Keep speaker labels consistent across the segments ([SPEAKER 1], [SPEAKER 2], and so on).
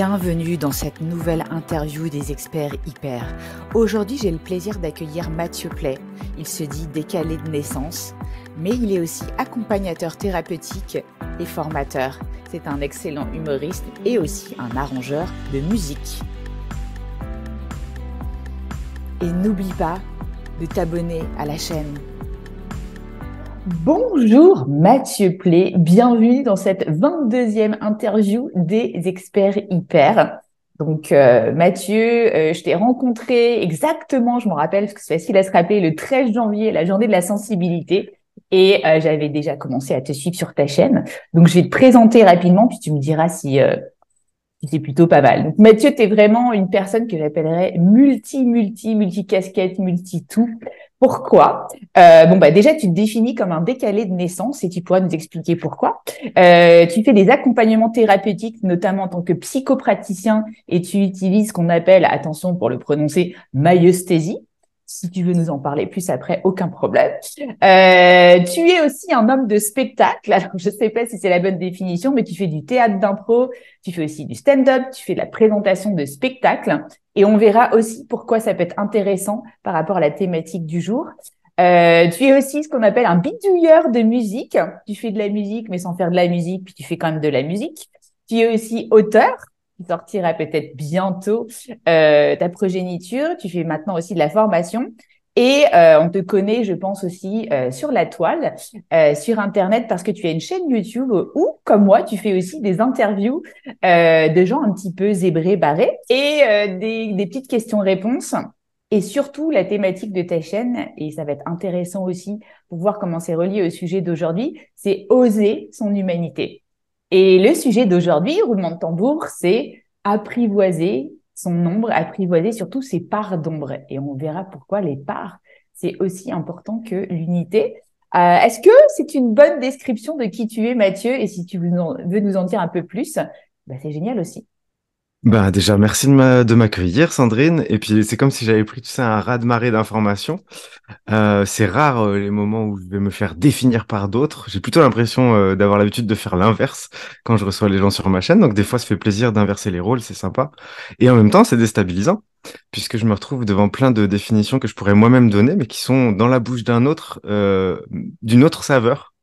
[SPEAKER 1] Bienvenue dans cette nouvelle interview des experts hyper. Aujourd'hui, j'ai le plaisir d'accueillir Mathieu Play. Il se dit décalé de naissance, mais il est aussi accompagnateur thérapeutique et formateur. C'est un excellent humoriste et aussi un arrangeur de musique. Et n'oublie pas de t'abonner à la chaîne Bonjour Mathieu Play, bienvenue dans cette 22e interview des experts hyper. Donc euh, Mathieu, euh, je t'ai rencontré exactement, je me rappelle parce que c'est facile à se rappeler, le 13 janvier, la journée de la sensibilité. Et euh, j'avais déjà commencé à te suivre sur ta chaîne. Donc je vais te présenter rapidement, puis tu me diras si c'est plutôt pas mal. Donc, Mathieu, tu es vraiment une personne que j'appellerais multi, multi, multi-casquette, multi-tout. Pourquoi euh, Bon, bah déjà, tu te définis comme un décalé de naissance et tu pourras nous expliquer pourquoi. Euh, tu fais des accompagnements thérapeutiques, notamment en tant que psychopraticien, et tu utilises ce qu'on appelle, attention pour le prononcer, maïeusthésie, si tu veux nous en parler plus après, aucun problème. Euh, tu es aussi un homme de spectacle. Alors, je ne sais pas si c'est la bonne définition, mais tu fais du théâtre d'impro, tu fais aussi du stand-up, tu fais de la présentation de spectacle. Et on verra aussi pourquoi ça peut être intéressant par rapport à la thématique du jour. Euh, tu es aussi ce qu'on appelle un bidouilleur de musique. Tu fais de la musique, mais sans faire de la musique, puis tu fais quand même de la musique. Tu es aussi auteur. Tu sortira peut-être bientôt, euh, ta progéniture. Tu fais maintenant aussi de la formation. Et euh, on te connaît, je pense aussi, euh, sur la toile, sur Internet, parce que tu as une chaîne YouTube où, comme moi, tu fais aussi des interviews de gens un petit peu zébrés, barrés, et des, des, petites questions-réponses. Et surtout, la thématique de ta chaîne, et ça va être intéressant aussi pour voir comment c'est relié au sujet d'aujourd'hui, c'est oser son humanité. Et le sujet d'aujourd'hui, roulement de tambour, c'est apprivoiser son ombre, apprivoiser surtout ses parts d'ombre. Et on verra pourquoi les parts, c'est aussi important que l'unité. Euh, est-ce que c'est une bonne description de qui tu es, Mathieu Et si tu veux nous en dire un peu plus, bah, c'est génial aussi.
[SPEAKER 2] Ben déjà, merci de m'accueillir, Sandrine. Et puis, c'est comme si j'avais pris, tout ça un raz-de-marée d'informations. Euh, c'est rare euh, les moments où je vais me faire définir par d'autres. J'ai plutôt l'impression euh, d'avoir l'habitude de faire l'inverse quand je reçois les gens sur ma chaîne. Donc, des fois, ça fait plaisir d'inverser les rôles, c'est sympa. Et en même temps, c'est déstabilisant, puisque je me retrouve devant plein de définitions que je pourrais moi-même donner, mais qui sont dans la bouche d'un autre, d'une autre saveur.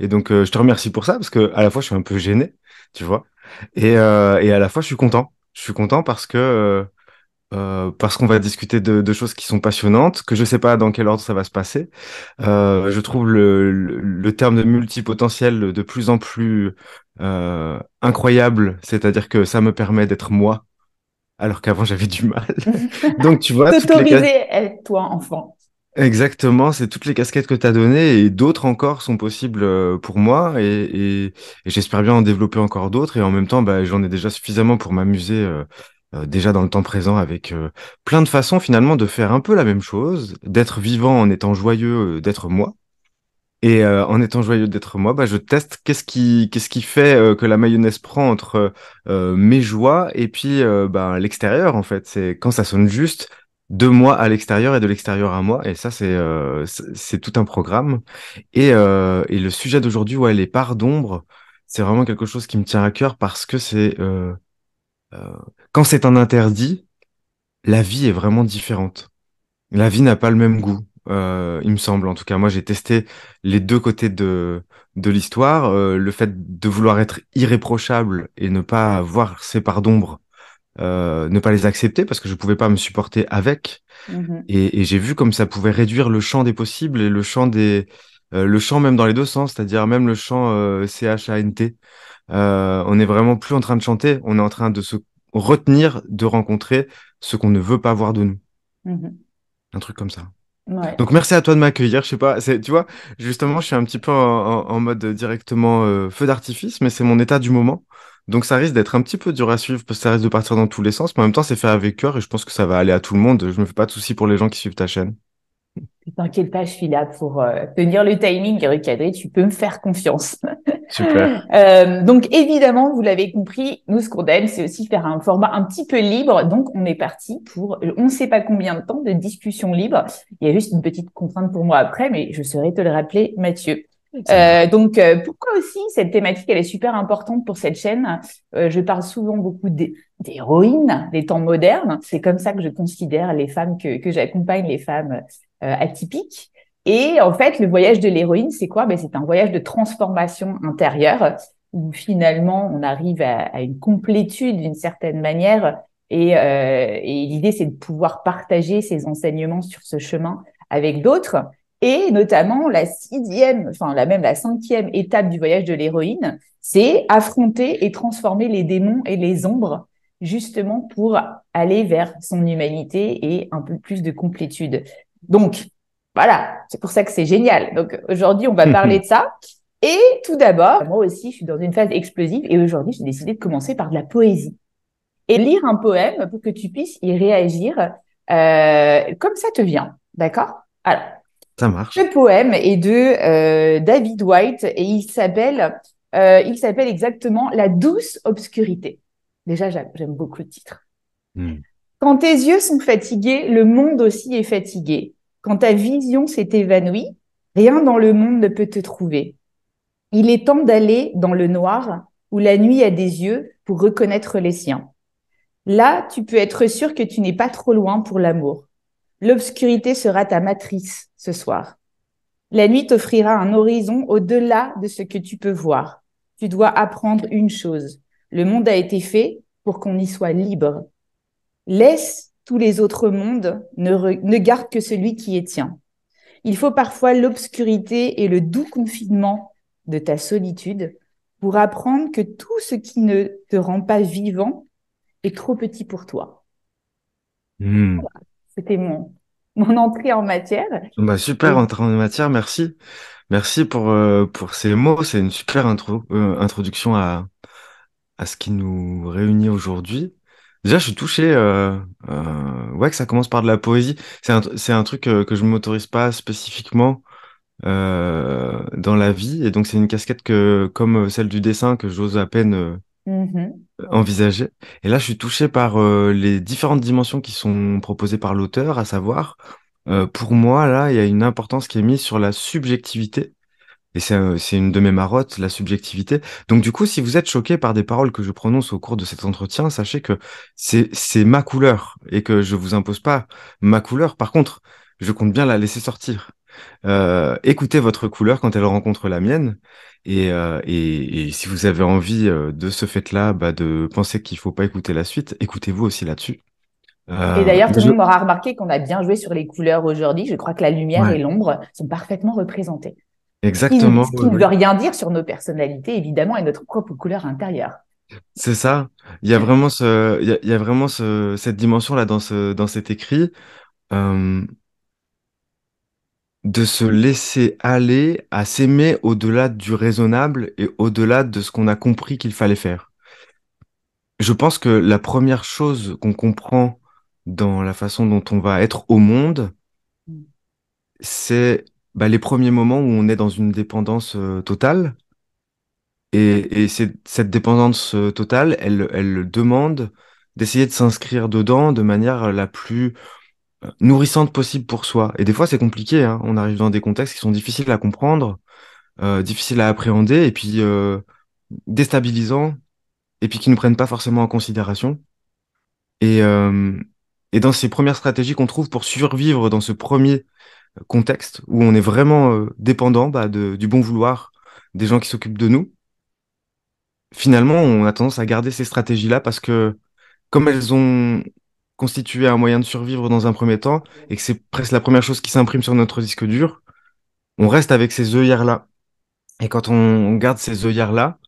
[SPEAKER 2] Et donc, je te remercie pour ça, parce que à la fois, je suis un peu gêné, tu vois. Euh, et, à la fois, je suis content. Je suis content parce que euh, euh, parce qu'on va discuter de, choses qui sont passionnantes, que je ne sais pas dans quel ordre ça va se passer. je trouve le, terme de multipotentiel de plus en plus incroyable, c'est-à-dire que ça me permet d'être moi, alors qu'avant j'avais du mal. Donc tu vois, t'autoriser les...
[SPEAKER 1] être toi enfant.
[SPEAKER 2] Exactement, c'est toutes les casquettes que tu as données et d'autres encore sont possibles euh, pour moi et, j'espère bien en développer encore d'autres et en même temps bah, j'en ai déjà suffisamment pour m'amuser euh, euh, déjà dans le temps présent avec plein de façons finalement de faire un peu la même chose, d'être vivant en étant joyeux d'être moi et en étant joyeux d'être moi, bah, je teste qu'est-ce qui, qu'est-ce qui fait que la mayonnaise prend entre mes joies et puis bah, l'extérieur en fait, c'est quand ça sonne juste de moi à l'extérieur et de l'extérieur à moi. Et ça, c'est euh, c'est tout un programme. Et, euh, et le sujet d'aujourd'hui, ouais, les parts d'ombre, c'est vraiment quelque chose qui me tient à cœur parce que c'est euh, quand c'est un interdit, la vie est vraiment différente. La vie n'a pas le même goût. il me semble, en tout cas, moi j'ai testé les deux côtés de de l'histoire, le fait de vouloir être irréprochable et ne pas avoir ses parts d'ombre euh, ne pas les accepter parce que je pouvais pas me supporter avec. Mm-hmm. Et, j'ai vu comme ça pouvait réduire le champ des possibles et le champ des euh, le champ même dans les deux sens, c'est-à-dire même le champ euh, euh on n'est vraiment plus en train de chanter, on est en train de se retenir de rencontrer ce qu'on ne veut pas voir de nous. Mm-hmm. Un truc comme ça. Donc merci à toi de m'accueillir. Je sais pas, tu vois, justement, je suis un petit peu en mode directement feu d'artifice, mais c'est mon état du moment. Donc ça risque d'être un petit peu dur à suivre parce que ça risque de partir dans tous les sens, mais en même temps c'est fait avec cœur et je pense que ça va aller à tout le monde. Je me fais pas de soucis pour les gens qui suivent ta chaîne.
[SPEAKER 1] T'inquiète pas, je suis là pour euh, tenir le timing et recadrer. Tu peux me faire confiance.
[SPEAKER 2] Super.
[SPEAKER 1] Euh, donc évidemment, vous l'avez compris, nous ce qu'on aime, c'est aussi faire un format un petit peu libre. Donc on est parti pour euh, on ne sait pas combien de temps de discussion libre. Il y a juste une petite contrainte pour moi après, mais je saurais te le rappeler, Mathieu. Euh, donc, euh, pourquoi aussi cette thématique, elle est super importante pour cette chaîne euh, Je parle souvent beaucoup d'héroïnes des temps modernes. C'est comme ça que je considère les femmes que, que j'accompagne, les femmes euh, atypiques. Et en fait, le voyage de l'héroïne, c'est quoi ben, C'est un voyage de transformation intérieure où finalement, on arrive à, à une complétude d'une certaine manière. Et, et l'idée, c'est de pouvoir partager ces enseignements sur ce chemin avec d'autres et notamment la sixième, enfin la même la cinquième étape du voyage de l'héroïne, c'est affronter et transformer les démons et les ombres justement pour aller vers son humanité et un peu plus de complétude. Donc voilà, c'est pour ça que c'est génial. Donc aujourd'hui, on va mhm. parler de ça. Et tout d'abord, moi aussi, je suis dans une phase explosive et aujourd'hui, j'ai décidé de commencer par de la poésie et lire un poème pour que tu puisses y réagir euh, comme ça te vient, d'accord Alors, ce poème est de euh, David White et il s'appelle euh, il s'appelle exactement La douce obscurité. Déjà, j'aime beaucoup le titre. Hmm. Quand tes yeux sont fatigués, le monde aussi est fatigué. Quand ta vision s'est évanouie, rien dans le monde ne peut te trouver. Il est temps d'aller dans le noir où la nuit a des yeux pour reconnaître les siens. Là, tu peux être sûr que tu n'es pas trop loin pour l'amour. L'obscurité sera ta matrice ce soir. La nuit t'offrira un horizon au-delà de ce que tu peux voir. Tu dois apprendre une chose. Le monde a été fait pour qu'on y soit libre. Laisse tous les autres mondes, ne, garde que celui qui est tien. Il faut parfois l'obscurité et le doux confinement de ta solitude pour apprendre que tout ce qui ne te rend pas vivant est trop petit pour toi. Hmm. C'était mon, mon entrée en matière.
[SPEAKER 2] Bah super entrée en matière, merci. Merci pour, euh, pour ces mots. C'est une super intro, euh, introduction à, à ce qui nous réunit aujourd'hui. Déjà, je suis touché euh, euh ouais, que ça commence par de la poésie. C'est un, c'est un truc que je ne m'autorise pas spécifiquement euh, dans la vie. Et donc, c'est une casquette que, comme celle du dessin que j'ose à peine mm-hmm envisagé. Et là, je suis touché par euh, les différentes dimensions qui sont proposées par l'auteur, à savoir, euh, pour moi, là, il y a une importance qui est mise sur la subjectivité. Et euh, c'est une de mes marottes, la subjectivité. Donc du coup, si vous êtes choqué par des paroles que je prononce au cours de cet entretien, sachez que c'est ma couleur et que je vous impose pas ma couleur. Par contre, je compte bien la laisser sortir. Euh, écoutez votre couleur quand elle rencontre la mienne. Et, euh, si vous avez envie euh, de ce fait-là, bah, de penser qu'il faut pas écouter la suite, écoutez-vous aussi là-dessus. et d'ailleurs, tout le monde aura
[SPEAKER 1] remarqué qu'on a bien joué sur les couleurs aujourd'hui. Je crois que la lumière et l'ombre sont parfaitement représentées.
[SPEAKER 2] Exactement. Ce qui, ne veut rien
[SPEAKER 1] dire sur nos personnalités, évidemment, et notre propre couleur intérieure.
[SPEAKER 2] C'est ça. Il y a vraiment, ce, il y a, vraiment cette dimension-là dans, dans cet écrit de se laisser aller à s'aimer au-delà du raisonnable et au-delà de ce qu'on a compris qu'il fallait faire. Je pense que la première chose qu'on comprend dans la façon dont on va être au monde, c'est bah, les premiers moments où on est dans une dépendance euh, totale. Et, et cette dépendance euh, totale, elle, elle demande d'essayer de s'inscrire dedans de manière la plus nourrissante possible pour soi. Et des fois, c'est compliqué. Hein. On arrive dans des contextes qui sont difficiles à comprendre, euh, difficiles à appréhender, et puis euh, déstabilisants, et puis qui ne prennent pas forcément en considération. Euh, et, dans ces premières stratégies qu'on trouve pour survivre dans ce premier contexte où on est vraiment dépendant bah, du bon vouloir des gens qui s'occupent de nous, finalement, on a tendance à garder ces stratégies-là parce que comme elles ont constituer un moyen de survivre dans un premier temps et que c'est presque la première chose qui s'imprime sur notre disque dur, on reste avec ces œillères-là. Et quand on garde ces œillères-là,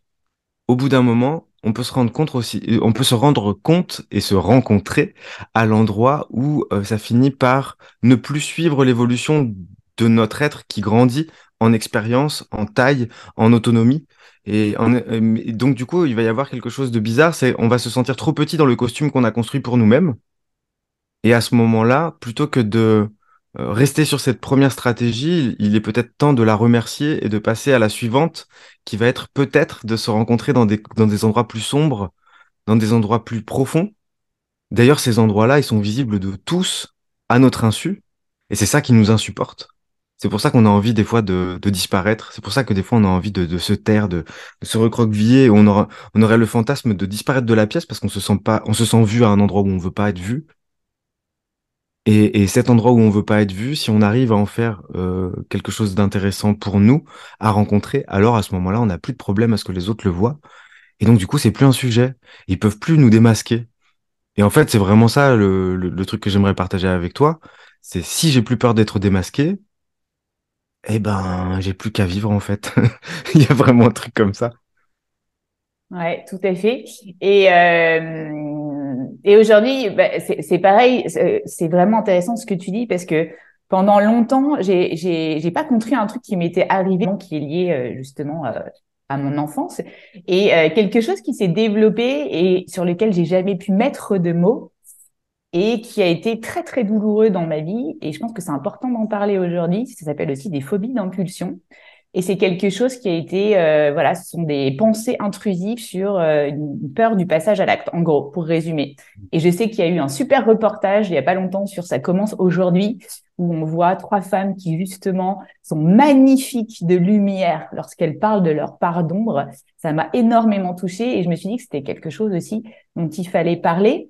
[SPEAKER 2] au bout d'un moment, on peut se rendre compte aussi, euh, on peut se rendre compte et se rencontrer à l'endroit où euh, ça finit par ne plus suivre l'évolution de notre être qui grandit en expérience, en taille, en autonomie. Et, euh, et donc du coup, il va y avoir quelque chose de bizarre, c'est on va se sentir trop petit dans le costume qu'on a construit pour nous-mêmes. Et à ce moment-là, plutôt que de euh, rester sur cette première stratégie, il est peut-être temps de la remercier et de passer à la suivante, qui va être peut-être de se rencontrer dans des, dans des endroits plus sombres, dans des endroits plus profonds. D'ailleurs, ces endroits-là, ils sont visibles de tous, à notre insu, et c'est ça qui nous insupporte. C'est pour ça qu'on a envie des fois de, disparaître. C'est pour ça que des fois on a envie de, se taire, de, se recroqueviller. On, on aurait le fantasme de disparaître de la pièce parce qu'on se sent pas, on se sent vu à un endroit où on veut pas être vu. Et, et, cet endroit où on veut pas être vu, si on arrive à en faire euh, quelque chose d'intéressant pour nous à rencontrer, alors à ce moment-là, on n'a plus de problème à ce que les autres le voient. Et donc du coup, c'est plus un sujet. Ils peuvent plus nous démasquer. Et en fait, c'est vraiment ça le, le, truc que j'aimerais partager avec toi. C'est si j'ai plus peur d'être démasqué, eh ben, j'ai plus qu'à vivre en fait. Il y a vraiment un truc comme ça.
[SPEAKER 1] Ouais, tout à fait. Et euh et aujourd'hui, ben, c'est pareil, c'est vraiment intéressant ce que tu dis parce que pendant longtemps, j'ai pas compris un truc qui m'était arrivé, qui est lié euh, justement euh, à mon enfance, et euh, quelque chose qui s'est développé et sur lequel j'ai jamais pu mettre de mots et qui a été très très douloureux dans ma vie. Et je pense que c'est important d'en parler aujourd'hui. Ça s'appelle aussi des phobies d'impulsion. Et c'est quelque chose qui a été, euh, voilà, ce sont des pensées intrusives sur euh, une peur du passage à l'acte, en gros, pour résumer. Et je sais qu'il y a eu un super reportage il y a pas longtemps sur Ça commence aujourd'hui, où on voit trois femmes qui justement sont magnifiques de lumière lorsqu'elles parlent de leur part d'ombre. Ça m'a énormément touchée et je me suis dit que c'était quelque chose aussi dont il fallait parler.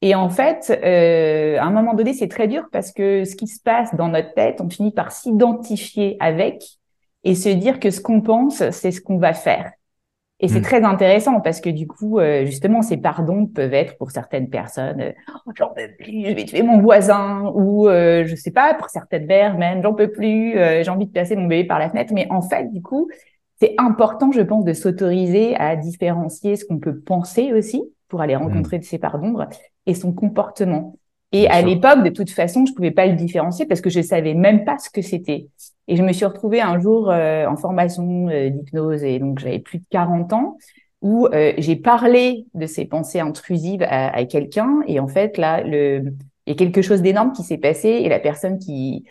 [SPEAKER 1] Et en fait, euh, à un moment donné, c'est très dur parce que ce qui se passe dans notre tête, on finit par s'identifier avec et se dire que ce qu'on pense, c'est ce qu'on va faire. Et c'est hmm. très intéressant parce que du coup, euh, justement, ces pardons peuvent être pour certaines personnes, euh, oh, j'en peux plus, je vais tuer mon voisin, ou je euh, je sais pas, pour certaines mères même, j'en peux plus, j'ai envie de passer mon bébé par la fenêtre. Mais en fait, du coup, c'est important, je pense, de s'autoriser à différencier ce qu'on peut penser aussi pour aller hmm. rencontrer ces pardons et son comportement. Et à l'époque, de toute façon, je pouvais pas le différencier parce que je savais même pas ce que c'était. Et je me suis retrouvée un jour euh, en formation euh, d'hypnose et donc j'avais plus de 40 ans où euh, j'ai parlé de ces pensées intrusives à, quelqu'un et en fait là le il y a quelque chose d'énorme qui s'est passé et la personne qui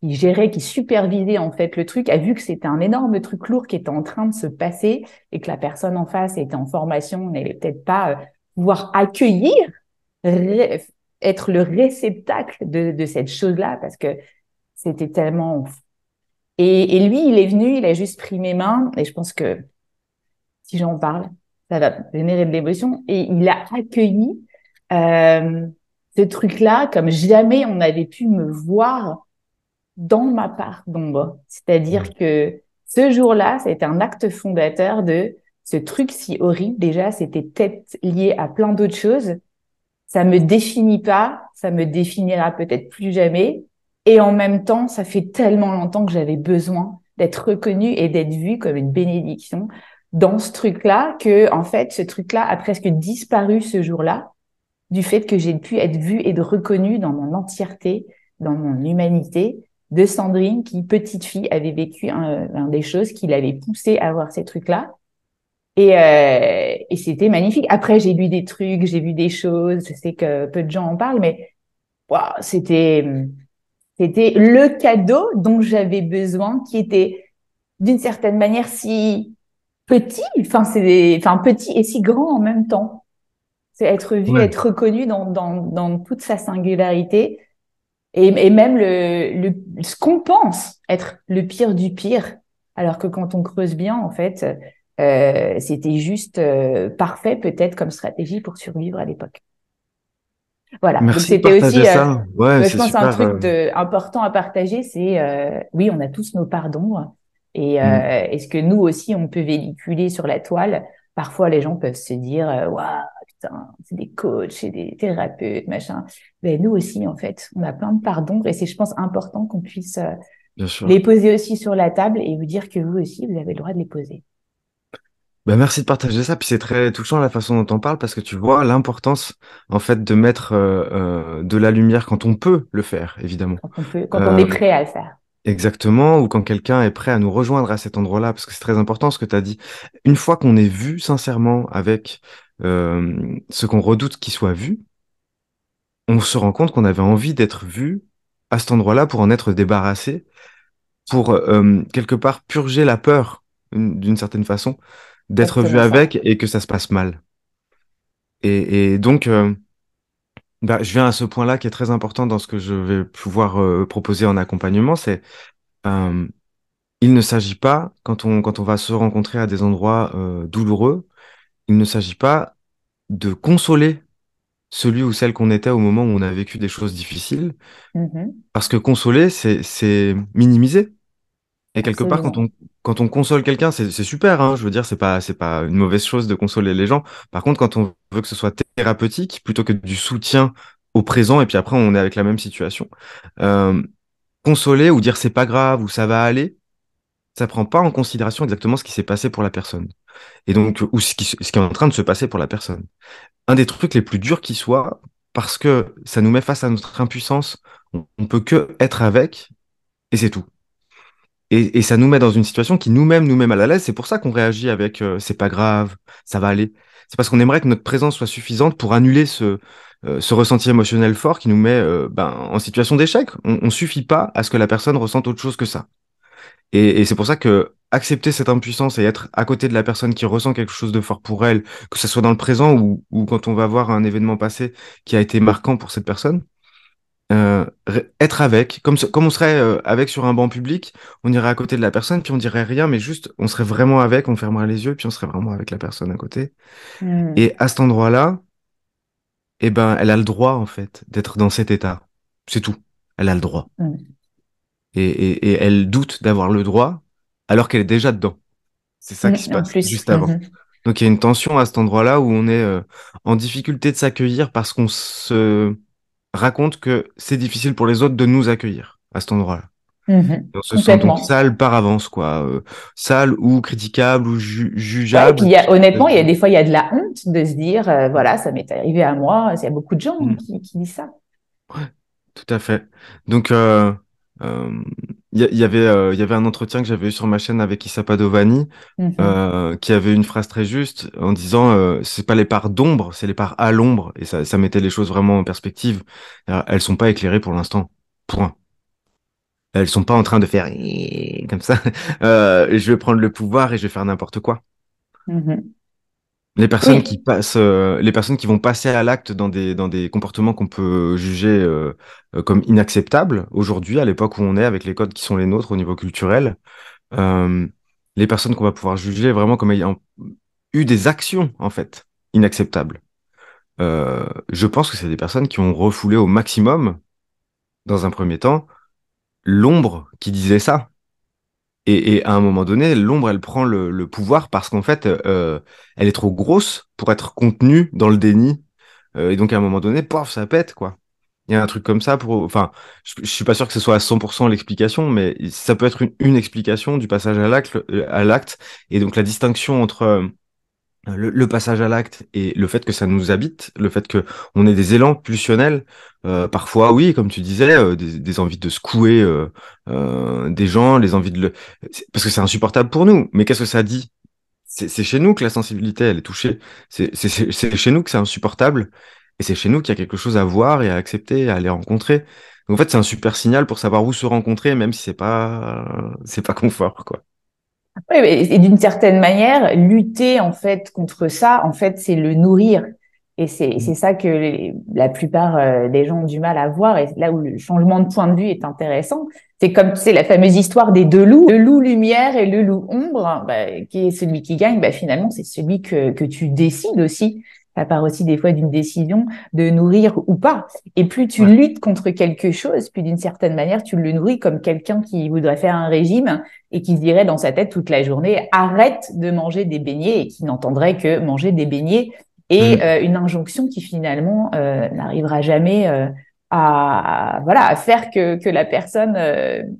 [SPEAKER 1] qui gérait, qui supervisait en fait le truc, a vu que c'était un énorme truc lourd qui était en train de se passer et que la personne en face était en formation, n'allait peut-être pas pouvoir accueillir être le réceptacle de, de cette chose-là parce que c'était tellement Et, et, lui, il est venu, il a juste pris mes mains et je pense que si j'en parle, ça va générer de l'émotion. Et il a accueilli euh, ce truc-là comme jamais on avait pu me voir dans ma part d'ombre. C'est-à-dire que ce jour-là, c'était un acte fondateur de ce truc si horrible. Déjà, c'était peut-être lié à plein d'autres choses, ça me définit pas, ça me définira peut-être plus jamais. Et en même temps, ça fait tellement longtemps que j'avais besoin d'être reconnue et d'être vue comme une bénédiction dans ce truc-là que, en fait, ce truc-là a presque disparu ce jour-là du fait que j'ai pu être vue et reconnue dans mon entièreté, dans mon humanité, de Sandrine qui, petite fille, avait vécu un, un des choses qui l'avait poussée à avoir ces trucs-là et, euh, et c'était magnifique. Après, j'ai lu des trucs, j'ai vu des choses. Je sais que peu de gens en parlent, mais c'était c'était le cadeau dont j'avais besoin, qui était d'une certaine manière si petit, enfin c'est enfin petit et si grand en même temps. C'est être vu, être reconnu dans, dans, dans, toute sa singularité et, et même le, le ce qu'on pense être le pire du pire, alors que quand on creuse bien, en fait euh, c'était juste euh, parfait peut-être comme stratégie pour survivre à l'époque. Voilà. Merci c'était aussi euh, Ouais, je pense un truc important à partager, c'est oui, on a tous nos pardons hein. et mm. est-ce que nous aussi on peut véhiculer sur la toile Parfois, les gens peuvent se dire waouh, putain, c'est des coachs, c'est des thérapeutes, machin. Mais nous aussi, en fait, on a plein de pardons et c'est, je pense, important qu'on puisse
[SPEAKER 2] les poser
[SPEAKER 1] aussi sur la table et vous dire que vous aussi, vous avez le droit de les poser.
[SPEAKER 2] Ben merci de partager ça, puis c'est très touchant la façon dont on parle parce que tu vois l'importance en fait de mettre euh, euh, de la lumière quand on peut le faire, évidemment. Quand on, est euh, prêt à le faire. Exactement, ou quand quelqu'un est prêt à nous rejoindre à cet endroit-là, parce que c'est très important ce que tu as dit. Une fois qu'on est vu sincèrement avec ce qu'on redoute qu'il soit vu, on se rend compte qu'on avait envie d'être vu à cet endroit-là pour en être débarrassé, pour quelque part purger la peur d'une certaine façon d'être vu avec et que ça se passe mal. Et, donc, euh, bah, je viens à ce point-là qui est très important dans ce que je vais pouvoir euh, proposer en accompagnement, c'est euh, il ne s'agit pas, quand on, quand on va se rencontrer à des endroits euh, douloureux, il ne s'agit pas de consoler celui ou celle qu'on était au moment où on a vécu des choses difficiles, mmh parce que consoler, c'est minimiser. Et quelque part, quand on, quand on console quelqu'un, c'est super. Hein. je veux dire, c'est pas c'est pas une mauvaise chose de consoler les gens. Par contre, quand on veut que ce soit thérapeutique, plutôt que du soutien au présent, et puis après on est avec la même situation, euh, consoler ou dire c'est pas grave ou ça va aller, ça prend pas en considération exactement ce qui s'est passé pour la personne. Et donc ou ce qui, est en train de se passer pour la personne. Un des trucs les plus durs qui soit, parce que ça nous met face à notre impuissance. On, on peut que être avec et c'est tout. Et, ça nous met dans une situation qui nous-mêmes nous-mêmes à l'aise. C'est pour ça qu'on réagit avec euh, c'est pas grave, ça va aller. C'est parce qu'on aimerait que notre présence soit suffisante pour annuler ce, euh, ce ressenti émotionnel fort qui nous met euh, ben, en situation d'échec. On, ne suffit pas à ce que la personne ressente autre chose que ça. Et, c'est pour ça que accepter cette impuissance et être à côté de la personne qui ressent quelque chose de fort pour elle, que ce soit dans le présent ou quand on va voir un événement passé qui a été marquant pour cette personne, euh, être avec, comme, comme on serait euh, avec sur un banc public, on irait à côté de la personne, puis on dirait rien, mais juste on serait vraiment avec, on fermerait les yeux, puis on serait vraiment avec la personne à côté. Mmh. Et à cet endroit-là, eh ben, elle a le droit en fait d'être dans cet état. C'est tout. Elle a le droit. Mmh. Et, elle doute d'avoir le droit alors qu'elle est déjà dedans.
[SPEAKER 1] C'est ça mmh, qui se passe juste avant.
[SPEAKER 2] Donc il y a une tension à cet endroit-là où on est euh, en difficulté de s'accueillir parce qu'on se raconte que c'est difficile pour les autres de nous accueillir à cet endroit-là. Mmh, on se sent donc sale par avance, quoi. Euh, sale ou critiquable ou jugeable. et puis, honnêtement, il y a euh, des
[SPEAKER 1] fois, il y a de la honte de se dire, euh, voilà, ça m'est arrivé à moi. Il y a beaucoup de gens mm. qui, qui, disent ça. Ouais,
[SPEAKER 2] tout à fait. Donc, euh, il euh, y, avait, il euh, y avait un entretien que j'avais eu sur ma chaîne avec Issa Padovani, mhm. euh, qui avait une phrase très juste en disant c'est pas les parts d'ombre, c'est les parts à l'ombre, et ça, mettait les choses vraiment en perspective. Elles sont pas éclairées pour l'instant. Point elles sont pas en train de faire comme ça. je vais prendre le pouvoir et je vais faire n'importe quoi. Mhm. Les personnes qui passent, euh, les personnes qui vont passer à l'acte dans des dans des comportements qu'on peut juger euh, comme inacceptables aujourd'hui, à l'époque où on est avec les codes qui sont les nôtres au niveau culturel, euh, les personnes qu'on va pouvoir juger vraiment comme ayant eu des actions en fait inacceptables. je pense que c'est des personnes qui ont refoulé au maximum, dans un premier temps, l'ombre qui disait ça, et, à un moment donné, l'ombre, elle prend le, pouvoir parce qu'en fait, euh, elle est trop grosse pour être contenue dans le déni. Euh, et donc, à un moment donné, pof, ça pète, quoi. Il y a un truc comme ça pour. Enfin, je, suis pas sûr que ce soit à 100% l'explication, mais ça peut être une, une explication du passage à l'acte. À l'acte. Et donc, la distinction entre euh, le, passage à l'acte et le fait que ça nous habite, le fait que on ait des élans pulsionnels, euh, parfois oui, comme tu disais, euh, des, envies de secouer euh, euh, des gens, les envies de le... parce que c'est insupportable pour nous. Mais qu'est-ce que ça dit C'est chez nous que la sensibilité elle est touchée. C'est chez nous que c'est insupportable et c'est chez nous qu'il y a quelque chose à voir et à accepter, à aller rencontrer. Donc, en fait, c'est un super signal pour savoir où se rencontrer, même si c'est pas c'est pas confort quoi.
[SPEAKER 1] Et, d'une certaine manière, lutter en fait contre ça, en fait, c'est le nourrir. Et c'est ça que la plupart euh, des gens ont du mal à voir. Et là où le changement de point de vue est intéressant, c'est comme c'est la fameuse histoire des deux loups, le loup lumière et le loup ombre, bah, qui est celui qui gagne. Bah, finalement, c'est celui que, que tu décides aussi ça part aussi des fois d'une décision de nourrir ou pas. Et plus tu luttes contre quelque chose, puis d'une certaine manière, tu le nourris comme quelqu'un qui voudrait faire un régime et qui dirait dans sa tête toute la journée, arrête de manger des beignets et qui n'entendrait que manger des beignets et mm. euh, une injonction qui finalement euh, n'arrivera jamais euh, à, voilà, à faire que, que la personne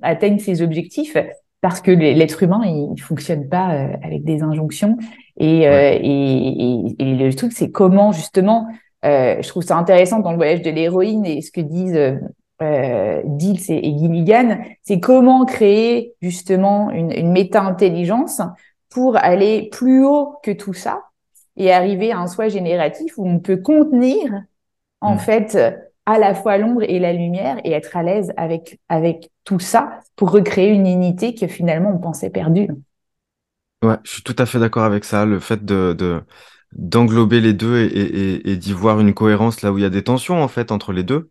[SPEAKER 1] atteigne ses objectifs parce que l'être humain, il ne fonctionne pas avec des injonctions euh, et, et, et, le truc, c'est comment justement, euh, je trouve ça intéressant dans le voyage de l'héroïne et ce que disent euh, euh et, Gilligan, c'est comment créer justement une, une méta-intelligence pour aller plus haut que tout ça et arriver à un soi génératif où on peut contenir en mm. fait à la fois l'ombre et la lumière et être à l'aise avec avec tout ça pour recréer une unité que finalement on pensait perdue
[SPEAKER 2] je suis tout à fait d'accord avec ça. Le fait de, d'englober les deux et, d'y voir une cohérence là où il y a des tensions en fait entre les deux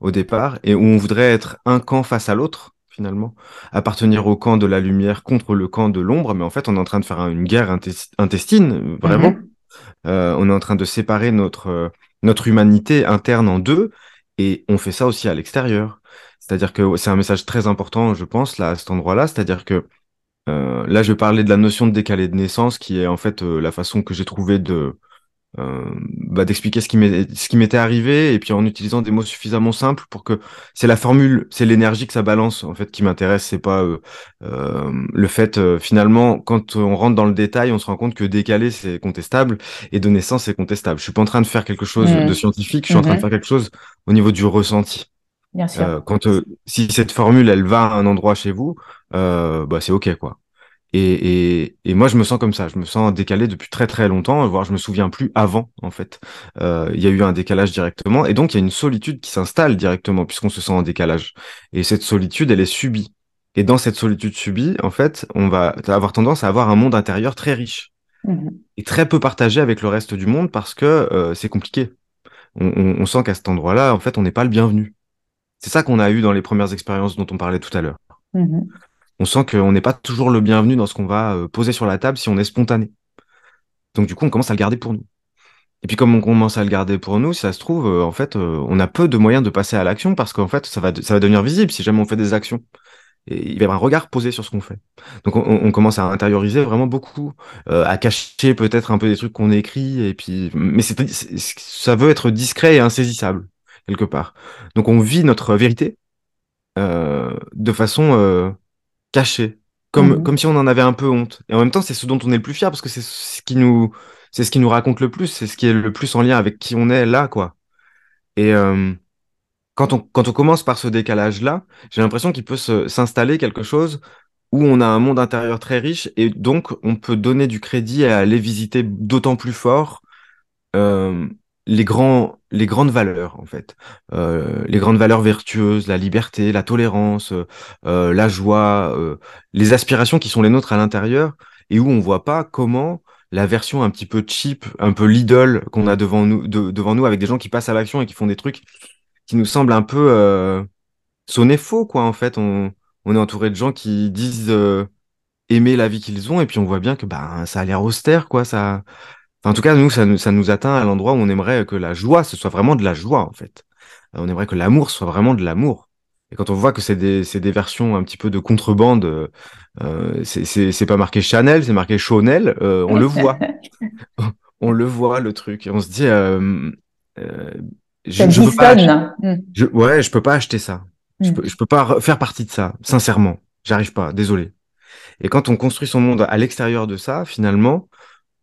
[SPEAKER 2] au départ et où on voudrait être un camp face à l'autre finalement, appartenir au camp de la lumière contre le camp de l'ombre, mais en fait on est en train de faire une guerre intestine vraiment. Mm-hmm. Euh, on est en train de séparer notre euh, notre humanité interne en deux et on fait ça aussi à l'extérieur. C'est-à-dire que c'est un message très important, je pense, là, à cet endroit-là. C'est-à-dire que euh, là, je parlais de la notion de décalé de naissance, qui est en fait euh, la façon que j'ai trouvé de euh, bah, d'expliquer ce qui m'était arrivé, et puis en utilisant des mots suffisamment simples pour que c'est la formule, c'est l'énergie que ça balance en fait qui m'intéresse. C'est pas le fait finalement quand on rentre dans le détail, on se rend compte que décalé c'est contestable et de naissance c'est contestable. Je suis pas en train de faire quelque chose mmh. de scientifique, je suis en train de mmh. faire quelque chose au niveau du ressenti. Euh, quand euh, si cette formule elle va à un endroit chez vous, euh, bah c'est ok quoi. Et, et, et, moi je me sens comme ça, je me sens décalé depuis très très longtemps, voire je me souviens plus avant en fait. Il y a eu un décalage directement et donc il y a une solitude qui s'installe directement puisqu'on se sent en décalage. Et cette solitude elle est subie. Et dans cette solitude subie, en fait, on va avoir tendance à avoir un monde intérieur très riche mmh et très peu partagé avec le reste du monde parce que c'est compliqué. On, on, sent qu'à cet endroit-là, en fait, on n'est pas le bienvenu. C'est ça qu'on a eu dans les premières expériences dont on parlait tout à l'heure. Mhm. On sent qu'on n'est pas toujours le bienvenu dans ce qu'on va euh, poser sur la table si on est spontané. Donc du coup, on commence à le garder pour nous. Et puis comme on commence à le garder pour nous, ça se trouve, euh, en fait, euh, on a peu de moyens de passer à l'action parce qu'en fait, ça va, ça va devenir visible si jamais on fait des actions. Et il va y avoir un regard posé sur ce qu'on fait. Donc on, commence à intérioriser vraiment beaucoup, à cacher peut-être un peu des trucs qu'on écrit, et puis mais ça veut être discret et insaisissable quelque part. Donc on vit notre vérité euh, de façon euh, cachée, comme, mhm. comme si on en avait un peu honte. Et en même temps, c'est ce dont on est le plus fier parce que c'est ce qui nous, c'est ce qui nous raconte le plus, c'est ce qui est le plus en lien avec qui on est là, quoi. Et euh, quand, on, quand on commence par ce décalage-là, j'ai l'impression qu'il peut s'installer quelque chose où on a un monde intérieur très riche et donc on peut donner du crédit à aller visiter d'autant plus fort euh, les, grands, les grandes valeurs, en fait. Euh, les grandes valeurs vertueuses, la liberté, la tolérance, euh, la joie, euh, les aspirations qui sont les nôtres à l'intérieur et où on voit pas comment la version un petit peu cheap, un peu l'idole qu'on a devant nous, devant nous avec des gens qui passent à l'action et qui font des trucs qui nous semblent un peu sonner faux, quoi, en fait. On, est entouré de gens qui disent aimer la vie qu'ils ont et puis on voit bien que ben ça a l'air austère, quoi. Ça, en tout cas, nous, ça nous, ça nous atteint à l'endroit où on aimerait que la joie, ce soit vraiment de la joie, en fait. Euh, on aimerait que l'amour soit vraiment de l'amour. Et quand on voit que c'est des, des versions un petit peu de contrebande, euh, euh c'est pas marqué Chanel, c'est marqué Chanel, euh, on le voit. on le voit, le truc. Et on se dit, euh, je, je pas hmm. je, ouais, je peux pas acheter ça. Je, hmm. peux, je peux pas faire partie de ça, sincèrement. J'arrive pas, désolé. Et quand on construit son monde à l'extérieur de ça, finalement,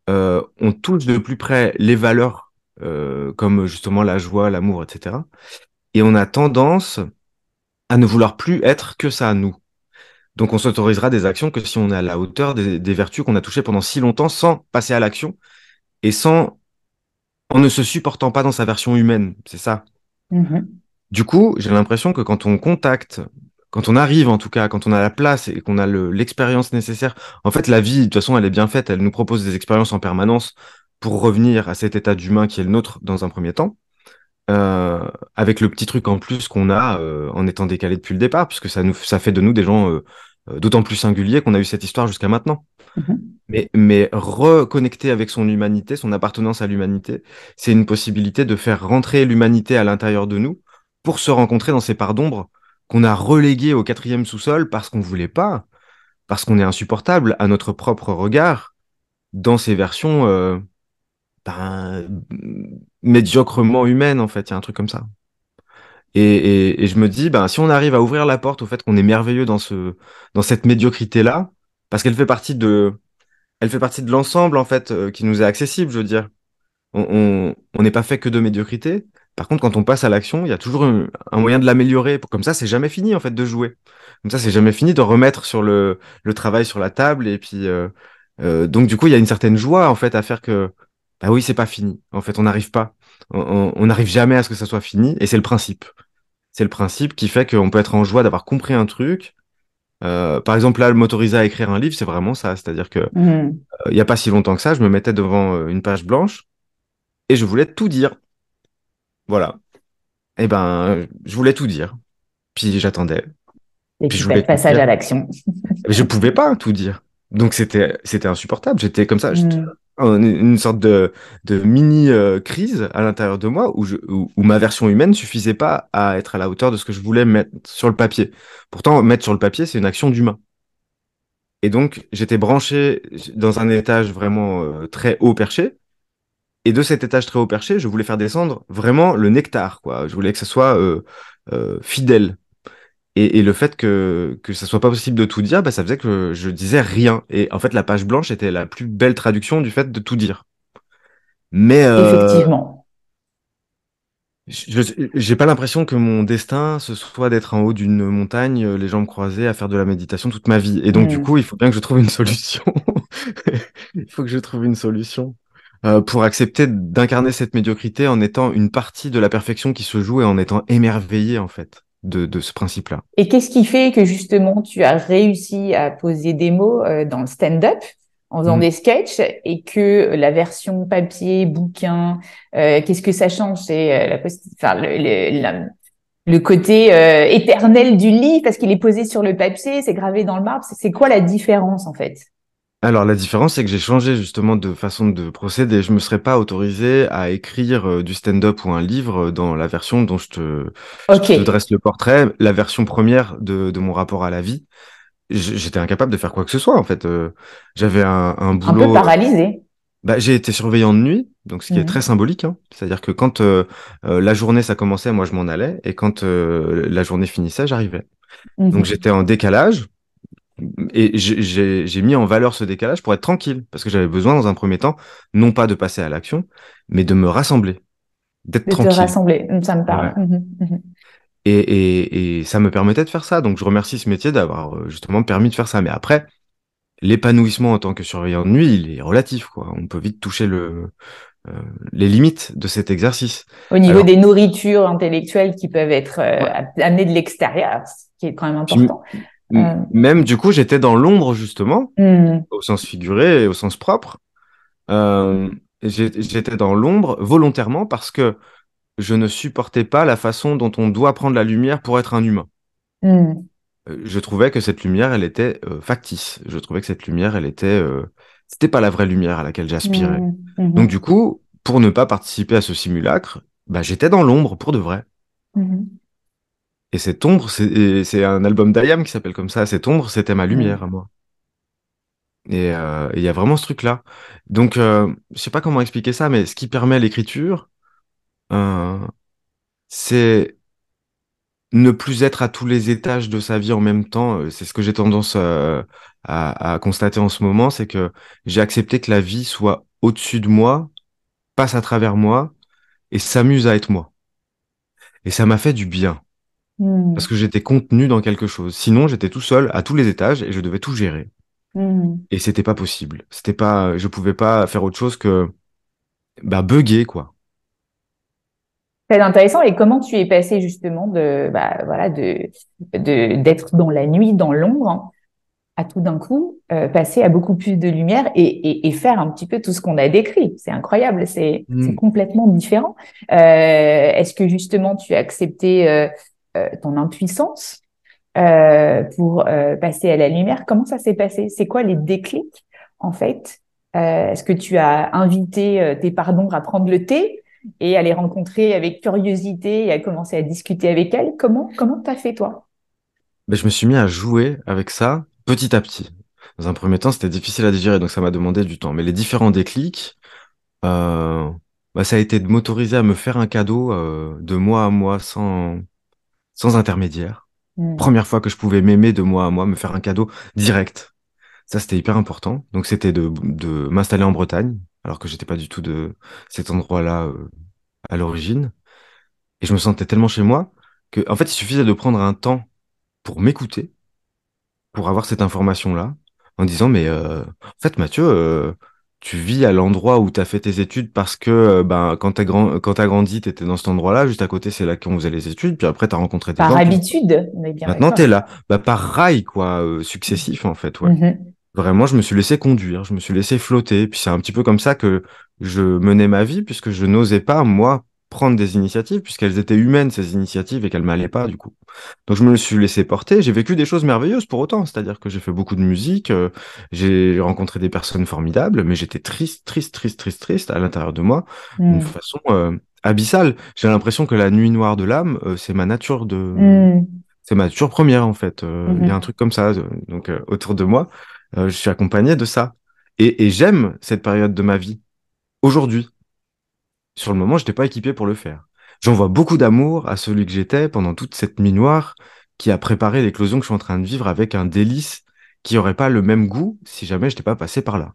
[SPEAKER 2] euh, on touche de plus près les valeurs euh, comme justement la joie, l'amour, etc. Et on a tendance à ne vouloir plus être que ça à nous. Donc on s'autorisera des actions que si on est à la hauteur des, vertus qu'on a touchées pendant si longtemps sans passer à l'action et sans en ne se supportant pas dans sa version humaine, c'est ça. Mmh du coup, j'ai l'impression que quand on contacte quand on arrive en tout cas, quand on a la place et qu'on a l'expérience nécessaire, en fait la vie de toute façon elle est bien faite, elle nous propose des expériences en permanence pour revenir à cet état d'humain qui est le nôtre dans un premier temps, euh, avec le petit truc en plus qu'on a euh, en étant décalé depuis le départ, puisque ça nous ça fait de nous des gens euh, d'autant plus singuliers qu'on a eu cette histoire jusqu'à maintenant. Mm-hmm. Mais, mais reconnecter avec son humanité, son appartenance à l'humanité, c'est une possibilité de faire rentrer l'humanité à l'intérieur de nous pour se rencontrer dans ces parts d'ombre qu'on a relégué au quatrième sous-sol parce qu'on ne voulait pas, parce qu'on est insupportable à notre propre regard dans ces versions euh, ben, médiocrement humaines, en fait. Il y a un truc comme ça. Et, je me dis, ben, si on arrive à ouvrir la porte au fait qu'on est merveilleux dans, ce, dans cette médiocrité-là, parce qu'elle fait partie de, elle fait partie de l'ensemble en fait euh, qui nous est accessible, je veux dire. On n'est pas fait que de médiocrité, par contre, quand on passe à l'action, il y a toujours un moyen de l'améliorer. Comme ça, c'est jamais fini en fait de jouer. Comme ça, c'est jamais fini de remettre sur le, travail sur la table. Et puis, euh, euh, donc du coup, il y a une certaine joie en fait à faire que, bah oui, c'est pas fini. En fait, on n'arrive pas, on n'arrive jamais à ce que ça soit fini. Et c'est le principe. C'est le principe qui fait qu'on peut être en joie d'avoir compris un truc. Euh, par exemple, là, m'autoriser à écrire un livre, c'est vraiment ça. C'est-à-dire que mmh. il n'y a pas si longtemps que ça, je me mettais devant une page blanche et je voulais tout dire voilà. Eh ben, je voulais tout dire. Puis j'attendais. Et puis, je voulais passage à l'action. je pouvais pas tout dire. Donc c'était c'était insupportable. J'étais comme ça, mm. une sorte de, de mini euh, crise à l'intérieur de moi où, je, où, ma version humaine suffisait pas à être à la hauteur de ce que je voulais mettre sur le papier. Pourtant, mettre sur le papier, c'est une action d'humain. Et donc j'étais branché dans un étage vraiment euh, très haut perché et de cet étage très haut perché, je voulais faire descendre vraiment le nectar, quoi. Je voulais que ça soit euh, euh, fidèle. Et, et, le fait que que ça soit pas possible de tout dire, bah, ça faisait que je disais rien. Et en fait, la page blanche était la plus belle traduction du fait de tout dire. Mais euh, effectivement. J'ai pas l'impression que mon destin ce soit d'être en haut d'une montagne, euh, les jambes croisées, à faire de la méditation toute ma vie. Et donc du mm. coup, il faut bien que je trouve une solution. il faut que je trouve une solution. Euh, pour accepter d'incarner cette médiocrité en étant une partie de la perfection qui se joue et en étant émerveillé en fait de, ce
[SPEAKER 1] principe-là. Et qu'est-ce qui fait que justement tu as réussi à poser des mots euh, dans le stand-up en faisant mm. des sketchs et que euh, la version papier, bouquin, qu'est-ce que ça change C'est le, le côté éternel du lit parce qu'il est posé sur le papier, c'est gravé dans le marbre. C'est quoi la différence en fait
[SPEAKER 2] alors la différence, c'est que j'ai changé justement de façon de procéder. Je me serais pas autorisé à écrire euh, du stand-up ou un livre euh, dans la version dont je te, te dresse le portrait, la version première de, mon rapport à la vie. J'étais incapable de faire quoi que ce soit en fait. Euh. J'avais un, un Un peu paralysé. bah, j'ai été surveillant de nuit, donc ce qui est mmh. très symbolique. Hein. C'est-à-dire que quand la journée ça commençait, moi je m'en allais, et quand la journée finissait, j'arrivais. Donc mmh. j'étais en décalage et j'ai mis en valeur ce décalage pour être tranquille, parce que j'avais besoin dans un premier temps, non pas de passer à l'action, mais de me rassembler, d'être tranquille. De
[SPEAKER 1] rassembler, mm, ça me parle. Mm-hmm, mm-hmm.
[SPEAKER 2] Et, et, et, ça me permettait de faire ça. Donc je remercie ce métier d'avoir euh, justement permis de faire ça. Mais après, l'épanouissement en tant que surveillant de nuit, il est relatif. Quoi. On peut vite toucher le, euh, les limites de cet exercice. Au niveau des
[SPEAKER 1] nourritures intellectuelles qui peuvent être euh, amenées de l'extérieur, ce qui est quand même important. Euh.
[SPEAKER 2] Même du coup, j'étais dans l'ombre justement, mm. au sens figuré et au sens propre. Euh, j'étais dans l'ombre volontairement parce que je ne supportais pas la façon dont on doit prendre la lumière pour être un humain. Mm. Euh, je trouvais que cette lumière, elle était factice. Je trouvais que cette lumière, elle était, c'était pas la vraie lumière à laquelle j'aspirais. Mm. Mm-hmm. Donc du coup, pour ne pas participer à ce simulacre, bah, j'étais dans l'ombre pour de vrai. Mm-hmm. Et cette ombre, c'est un album d'Ayam qui s'appelle comme ça. Cette ombre, c'était ma lumière mm. à moi. Euh, et il y a vraiment ce truc-là. Donc, euh, je sais pas comment expliquer ça, mais ce qui permet l'écriture, euh, c'est ne plus être à tous les étages de sa vie en même temps. Euh, c'est ce que j'ai tendance à, constater en ce moment, c'est que j'ai accepté que la vie soit au-dessus de moi, passe à travers moi et s'amuse à être moi. Et ça m'a fait du bien. Parce hmm. que j'étais contenu dans quelque chose. Sinon, j'étais tout seul à tous les étages et je devais tout gérer. Hmm. Et c'était pas possible. C'était pas, je pouvais pas faire autre chose que, bah, bugger, quoi.
[SPEAKER 1] C'est intéressant. Et comment tu es passé justement de, bah, voilà, de, d'être dans la nuit, dans l'ombre, à tout d'un coup euh, passer à beaucoup plus de lumière et, faire un petit peu tout ce qu'on a décrit. C'est incroyable. C'est, hmm. complètement différent. Euh, est-ce que justement tu as accepté euh, euh, ton impuissance euh, pour euh, passer à la lumière. Comment ça s'est passé C'est quoi les déclics en fait Est-ce que tu as invité tes pardons à prendre le thé et à les rencontrer avec curiosité et à commencer à discuter avec elles Comment comment t'as fait toi
[SPEAKER 2] ben, je me suis mis à jouer avec ça petit à petit. Dans un premier temps, c'était difficile à digérer, donc ça m'a demandé du temps. Mais les différents déclics, bah, ça a été de m'autoriser à me faire un cadeau de mois à moi sans, sans intermédiaire. Hmm. Première fois que je pouvais m'aimer de moi à moi, me faire un cadeau direct. Ça, c'était hyper important. Donc, c'était de, m'installer en Bretagne, alors que j'étais pas du tout de cet endroit-là euh, à l'origine. Et je me sentais tellement chez moi que, en fait, il suffisait de prendre un temps pour m'écouter, pour avoir cette information-là, en disant, mais euh, en fait, Mathieu, euh, tu vis à l'endroit où tu as fait tes études parce que euh, ben quand tu grand quand as grandi, tu étais dans cet endroit-là, juste à côté, c'est là qu'on faisait les études, puis après tu as rencontré des par
[SPEAKER 1] habitude, Maintenant tu es là,
[SPEAKER 2] bah, par rail quoi, euh, successif en fait, ouais. Mm-hmm. Vraiment, je me suis laissé conduire, je me suis laissé flotter, puis c'est un petit peu comme ça que je menais ma vie puisque je n'osais pas moi prendre des initiatives, puisqu'elles étaient humaines, ces initiatives, et qu'elles m'allaient pas, du coup. Donc je me suis laissé porter, j'ai vécu des choses merveilleuses pour autant, c'est-à-dire que j'ai fait beaucoup de musique, euh, j'ai rencontré des personnes formidables, mais j'étais triste, triste, triste, triste, triste à l'intérieur de moi, d'une mm. façon euh, abyssale. J'ai l'impression que la nuit noire de l'âme, euh, c'est ma nature de... Mm. C'est ma nature première, en fait. Il y a mm-hmm. un truc comme ça, donc autour de moi, je suis accompagné de ça. Et, et j'aime cette période de ma vie, aujourd'hui sur le moment, je n'étais pas équipé pour le faire. J'envoie beaucoup d'amour à celui que j'étais pendant toute cette nuit noire qui a préparé l'éclosion que je suis en train de vivre avec un délice qui n'aurait pas le même goût si jamais je n'étais pas passé par là.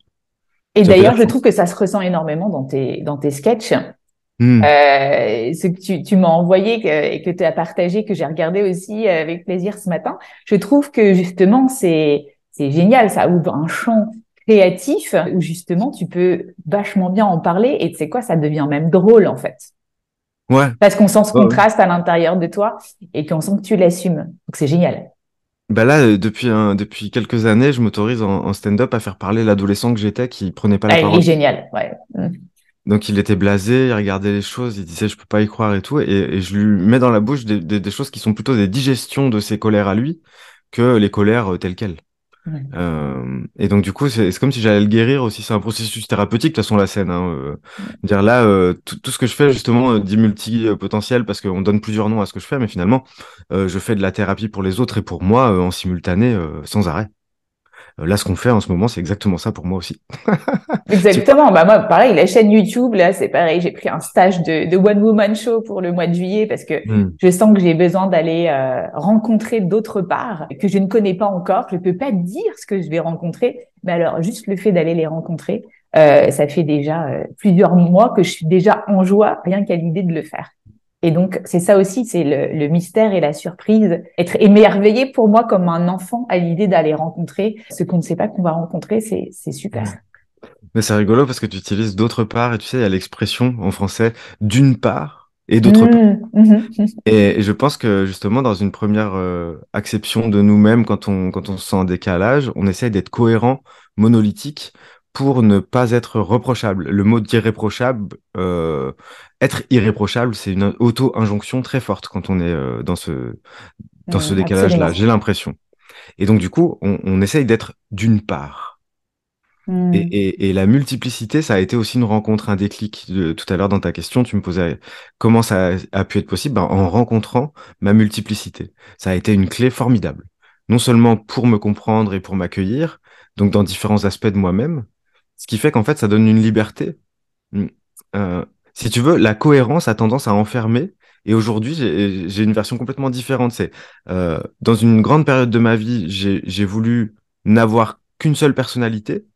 [SPEAKER 2] Et d'ailleurs, je trouve
[SPEAKER 1] que ça se ressent énormément dans tes, dans tes sketchs. Hmm. Euh, ce que tu, m'as envoyé et que tu as partagé, que j'ai regardé aussi euh, avec plaisir ce matin, je trouve que justement, c'est, c'est génial, ça ouvre un champ créatif où justement tu peux vachement bien en parler et tu sais quoi, ça devient même drôle en fait. Ouais. Parce qu'on sent ce contraste à l'intérieur de toi et qu'on sent que tu l'assumes. Donc c'est génial.
[SPEAKER 2] Bah là, euh, depuis, depuis quelques années, je m'autorise en, stand-up à faire parler l'adolescent que j'étais qui prenait pas la parole. Ah, il est
[SPEAKER 1] génial, mm.
[SPEAKER 2] Donc il était blasé, il regardait les choses, il disait je peux pas y croire et tout. Et, je lui mets dans la bouche des choses qui sont plutôt des digestions de ses colères à lui que les colères euh, telles quelles. Euh, et donc du coup, c'est comme si j'allais le guérir aussi. C'est un processus thérapeutique, de toute façon, la scène. Hein, euh. dire là, euh, tout ce que je fais justement dit multi-potentiel parce qu'on donne plusieurs noms à ce que je fais, mais finalement, je fais de la thérapie pour les autres et pour moi en simultané, sans arrêt. Euh, là, ce qu'on fait en ce moment, c'est exactement ça pour moi aussi.
[SPEAKER 1] exactement. Bah moi, pareil, la chaîne YouTube, là, c'est pareil. J'ai pris un stage de, One Woman Show pour le mois de juillet parce que hmm. je sens que j'ai besoin d'aller euh, rencontrer d'autres parts que je ne connais pas encore. Je peux pas dire ce que je vais rencontrer, mais alors juste le fait d'aller les rencontrer, euh, ça fait déjà plusieurs mois que je suis déjà en joie rien qu'à l'idée de le faire. Et donc, c'est ça aussi, c'est le, mystère et la surprise. Être émerveillé pour moi comme un enfant à l'idée d'aller rencontrer ce qu'on ne sait pas qu'on va rencontrer, c'est super.
[SPEAKER 2] Mais c'est rigolo parce que tu utilises d'autre part, et tu sais, il y a l'expression en français d'une part et d'autre part. Mmh, mmh, mmh. Et, je pense que justement, dans une première euh, acception de nous-mêmes, quand on, quand on se sent en décalage, on essaie d'être cohérent, monolithique, pour ne pas être reprochable. Le mot d'irréprochable, euh, être irréprochable, c'est une auto-injonction très forte quand on est euh, dans ce, dans ce euh, décalage-là, j'ai l'impression. Et donc, du coup, on, on essaye d'être d'une part.
[SPEAKER 1] Et,
[SPEAKER 2] hmm. la multiplicité, ça a été aussi une rencontre, un déclic. De, euh, tout à l'heure, dans ta question, tu me posais comment ça a, pu être possible ben, En rencontrant ma multiplicité. Ça a été une clé formidable. Non seulement pour me comprendre et pour m'accueillir, donc dans différents aspects de moi-même, ce qui fait qu'en fait, ça donne une liberté. Hum, euh, si tu veux, la cohérence a tendance à enfermer. Et aujourd'hui, j'ai une version complètement différente. C'est euh, dans une grande période de ma vie, j'ai voulu n'avoir qu'une seule personnalité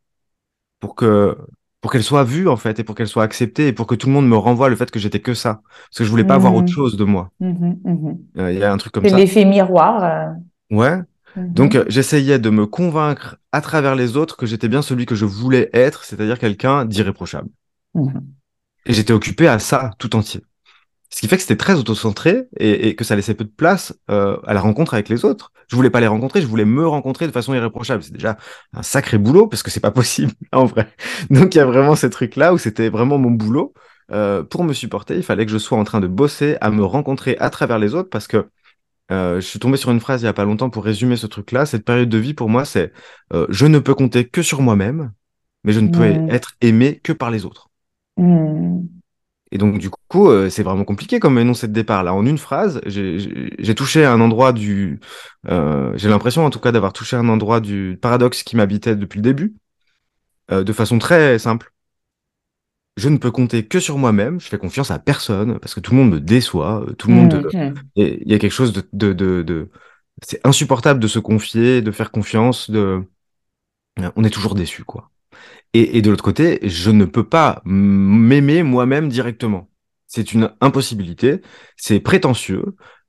[SPEAKER 2] pour que pour qu'elle soit vue en fait et pour qu'elle soit acceptée et pour que tout le monde me renvoie le fait que j'étais que ça parce que je voulais pas avoir mmh. autre chose de moi.
[SPEAKER 1] Mmh mmh
[SPEAKER 2] euh, il y a un truc comme ça. L'effet
[SPEAKER 1] miroir. Ouais. Mhm. Donc, euh,
[SPEAKER 2] j'essayais de me convaincre à travers les autres que j'étais bien celui que je voulais être, c'est-à-dire quelqu'un d'irréprochable. Mhm. Et j'étais occupé à ça tout entier. Ce qui fait que c'était très autocentré et, et que ça laissait peu de place euh, à la rencontre avec les autres. Je voulais pas les rencontrer, je voulais me rencontrer de façon irréprochable. C'est déjà un sacré boulot parce que c'est pas possible en vrai. Donc il y a vraiment ces trucs là où c'était vraiment mon boulot euh, pour me supporter. Il fallait que je sois en train de bosser à me rencontrer à travers les autres parce que euh, je suis tombé sur une phrase il y a pas longtemps pour résumer ce truc-là. Cette période de vie pour moi, c'est euh, je ne peux compter que sur moi-même, mais je ne peux être aimé que par les autres.
[SPEAKER 1] Mmh.
[SPEAKER 2] Et donc du coup, euh, c'est vraiment compliqué comme énoncé de départ. Là, en une phrase, j'ai touché à un endroit du, j'ai l'impression en tout cas d'avoir touché un endroit du paradoxe qui m'habitait depuis le début, de façon très simple je ne peux compter que sur moi-même, je fais confiance à personne, parce que tout le monde me déçoit, euh, tout le monde... il y a quelque chose de... de, de, C'est insupportable de se confier, de faire confiance, de... On est toujours déçu, quoi. Et, et de l'autre côté, je ne peux pas m'aimer moi-même directement. C'est une impossibilité, c'est prétentieux.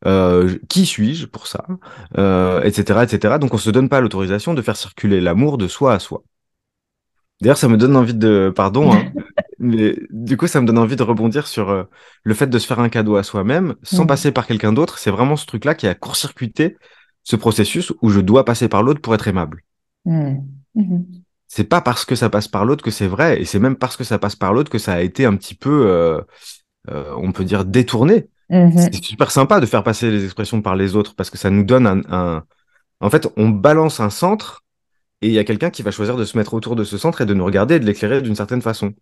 [SPEAKER 2] Euh, qui suis-je pour ça, etc., euh, etc. Donc on se donne pas l'autorisation de faire circuler l'amour de soi à soi. D'ailleurs, ça me donne envie de, pardon, hein, Mais du coup, ça me donne envie de rebondir sur euh, le fait de se faire un cadeau à soi-même sans mm. passer par quelqu'un d'autre. C'est vraiment ce truc-là qui a court-circuité ce processus où je dois passer par l'autre pour être aimable.
[SPEAKER 1] Mm. Mm-hmm.
[SPEAKER 2] C'est pas parce que ça passe par l'autre que c'est vrai, et c'est même parce que ça passe par l'autre que ça a été un petit peu, euh, euh, on peut dire, détourné. Mm-hmm. C'est super sympa de faire passer les expressions par les autres parce que ça nous donne un... En fait, on balance un centre et il y a quelqu'un qui va choisir de se mettre autour de ce centre et de nous regarder et de l'éclairer d'une certaine façon.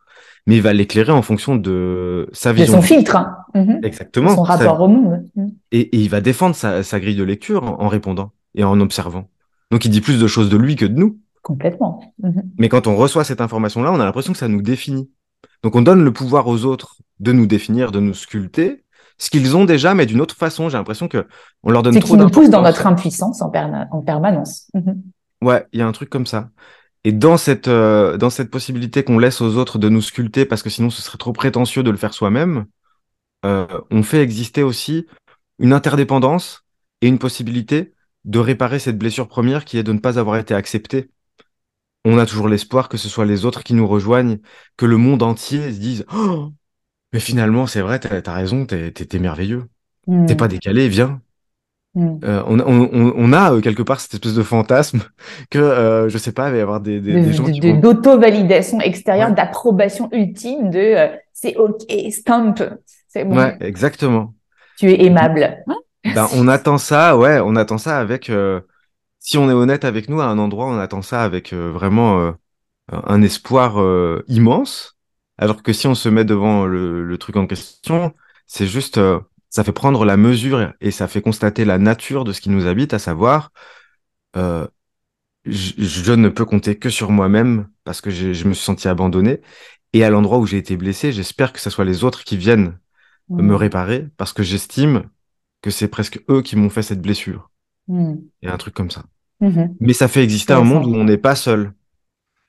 [SPEAKER 2] Mais il va l'éclairer en fonction de sa vision. De son filtre.
[SPEAKER 1] Hein. Mhm.
[SPEAKER 2] Exactement. Son rapport au
[SPEAKER 1] monde. Mhm.
[SPEAKER 2] Et, il va défendre sa, grille de lecture en répondant et en observant. Donc il dit plus de choses de lui que de nous.
[SPEAKER 1] Complètement. Mhm.
[SPEAKER 2] Mais quand on reçoit cette information-là, on a l'impression que ça nous définit. Donc on donne le pouvoir aux autres de nous définir, de nous sculpter, ce qu'ils ont déjà, mais d'une autre façon. J'ai l'impression que on leur donne trop d'importance. nous pousse dans notre
[SPEAKER 1] impuissance en, permanence.
[SPEAKER 2] Ouais, il y a un truc comme ça. Et dans cette, euh, dans cette possibilité qu'on laisse aux autres de nous sculpter, parce que sinon ce serait trop prétentieux de le faire soi-même, euh, on fait exister aussi une interdépendance et une possibilité de réparer cette blessure première qui est de ne pas avoir été acceptée. On a toujours l'espoir que ce soit les autres qui nous rejoignent, que le monde entier se dise oh Mais finalement, c'est vrai, t'as as raison, t'es merveilleux. Tu T'es hmm. pas décalé, viens, Mm. Euh, on, a euh, quelque part cette espèce de fantasme que euh, je sais pas, il va y avoir des, des, gens qui
[SPEAKER 1] d'auto-validation extérieure, d'approbation ultime de euh, c'est ok, stamp, c'est bon. Ouais,
[SPEAKER 2] exactement.
[SPEAKER 1] Tu es aimable.
[SPEAKER 2] Ben, on attend ça, ouais, on attend ça avec. si on est honnête avec nous, à un endroit, on attend ça avec vraiment un espoir immense. Alors que si on se met devant le truc en question, c'est juste ça fait prendre la mesure et ça fait constater la nature de ce qui nous habite, à savoir, euh, je, ne peux compter que sur moi-même parce que je, me suis senti abandonné. Et à l'endroit où j'ai été blessé, j'espère que ce soit les autres qui viennent mmh. me réparer parce que j'estime que c'est presque eux qui m'ont fait cette blessure. Mmh. Et un truc comme ça. Mmh Mais ça fait exister un monde où on n'est pas seul.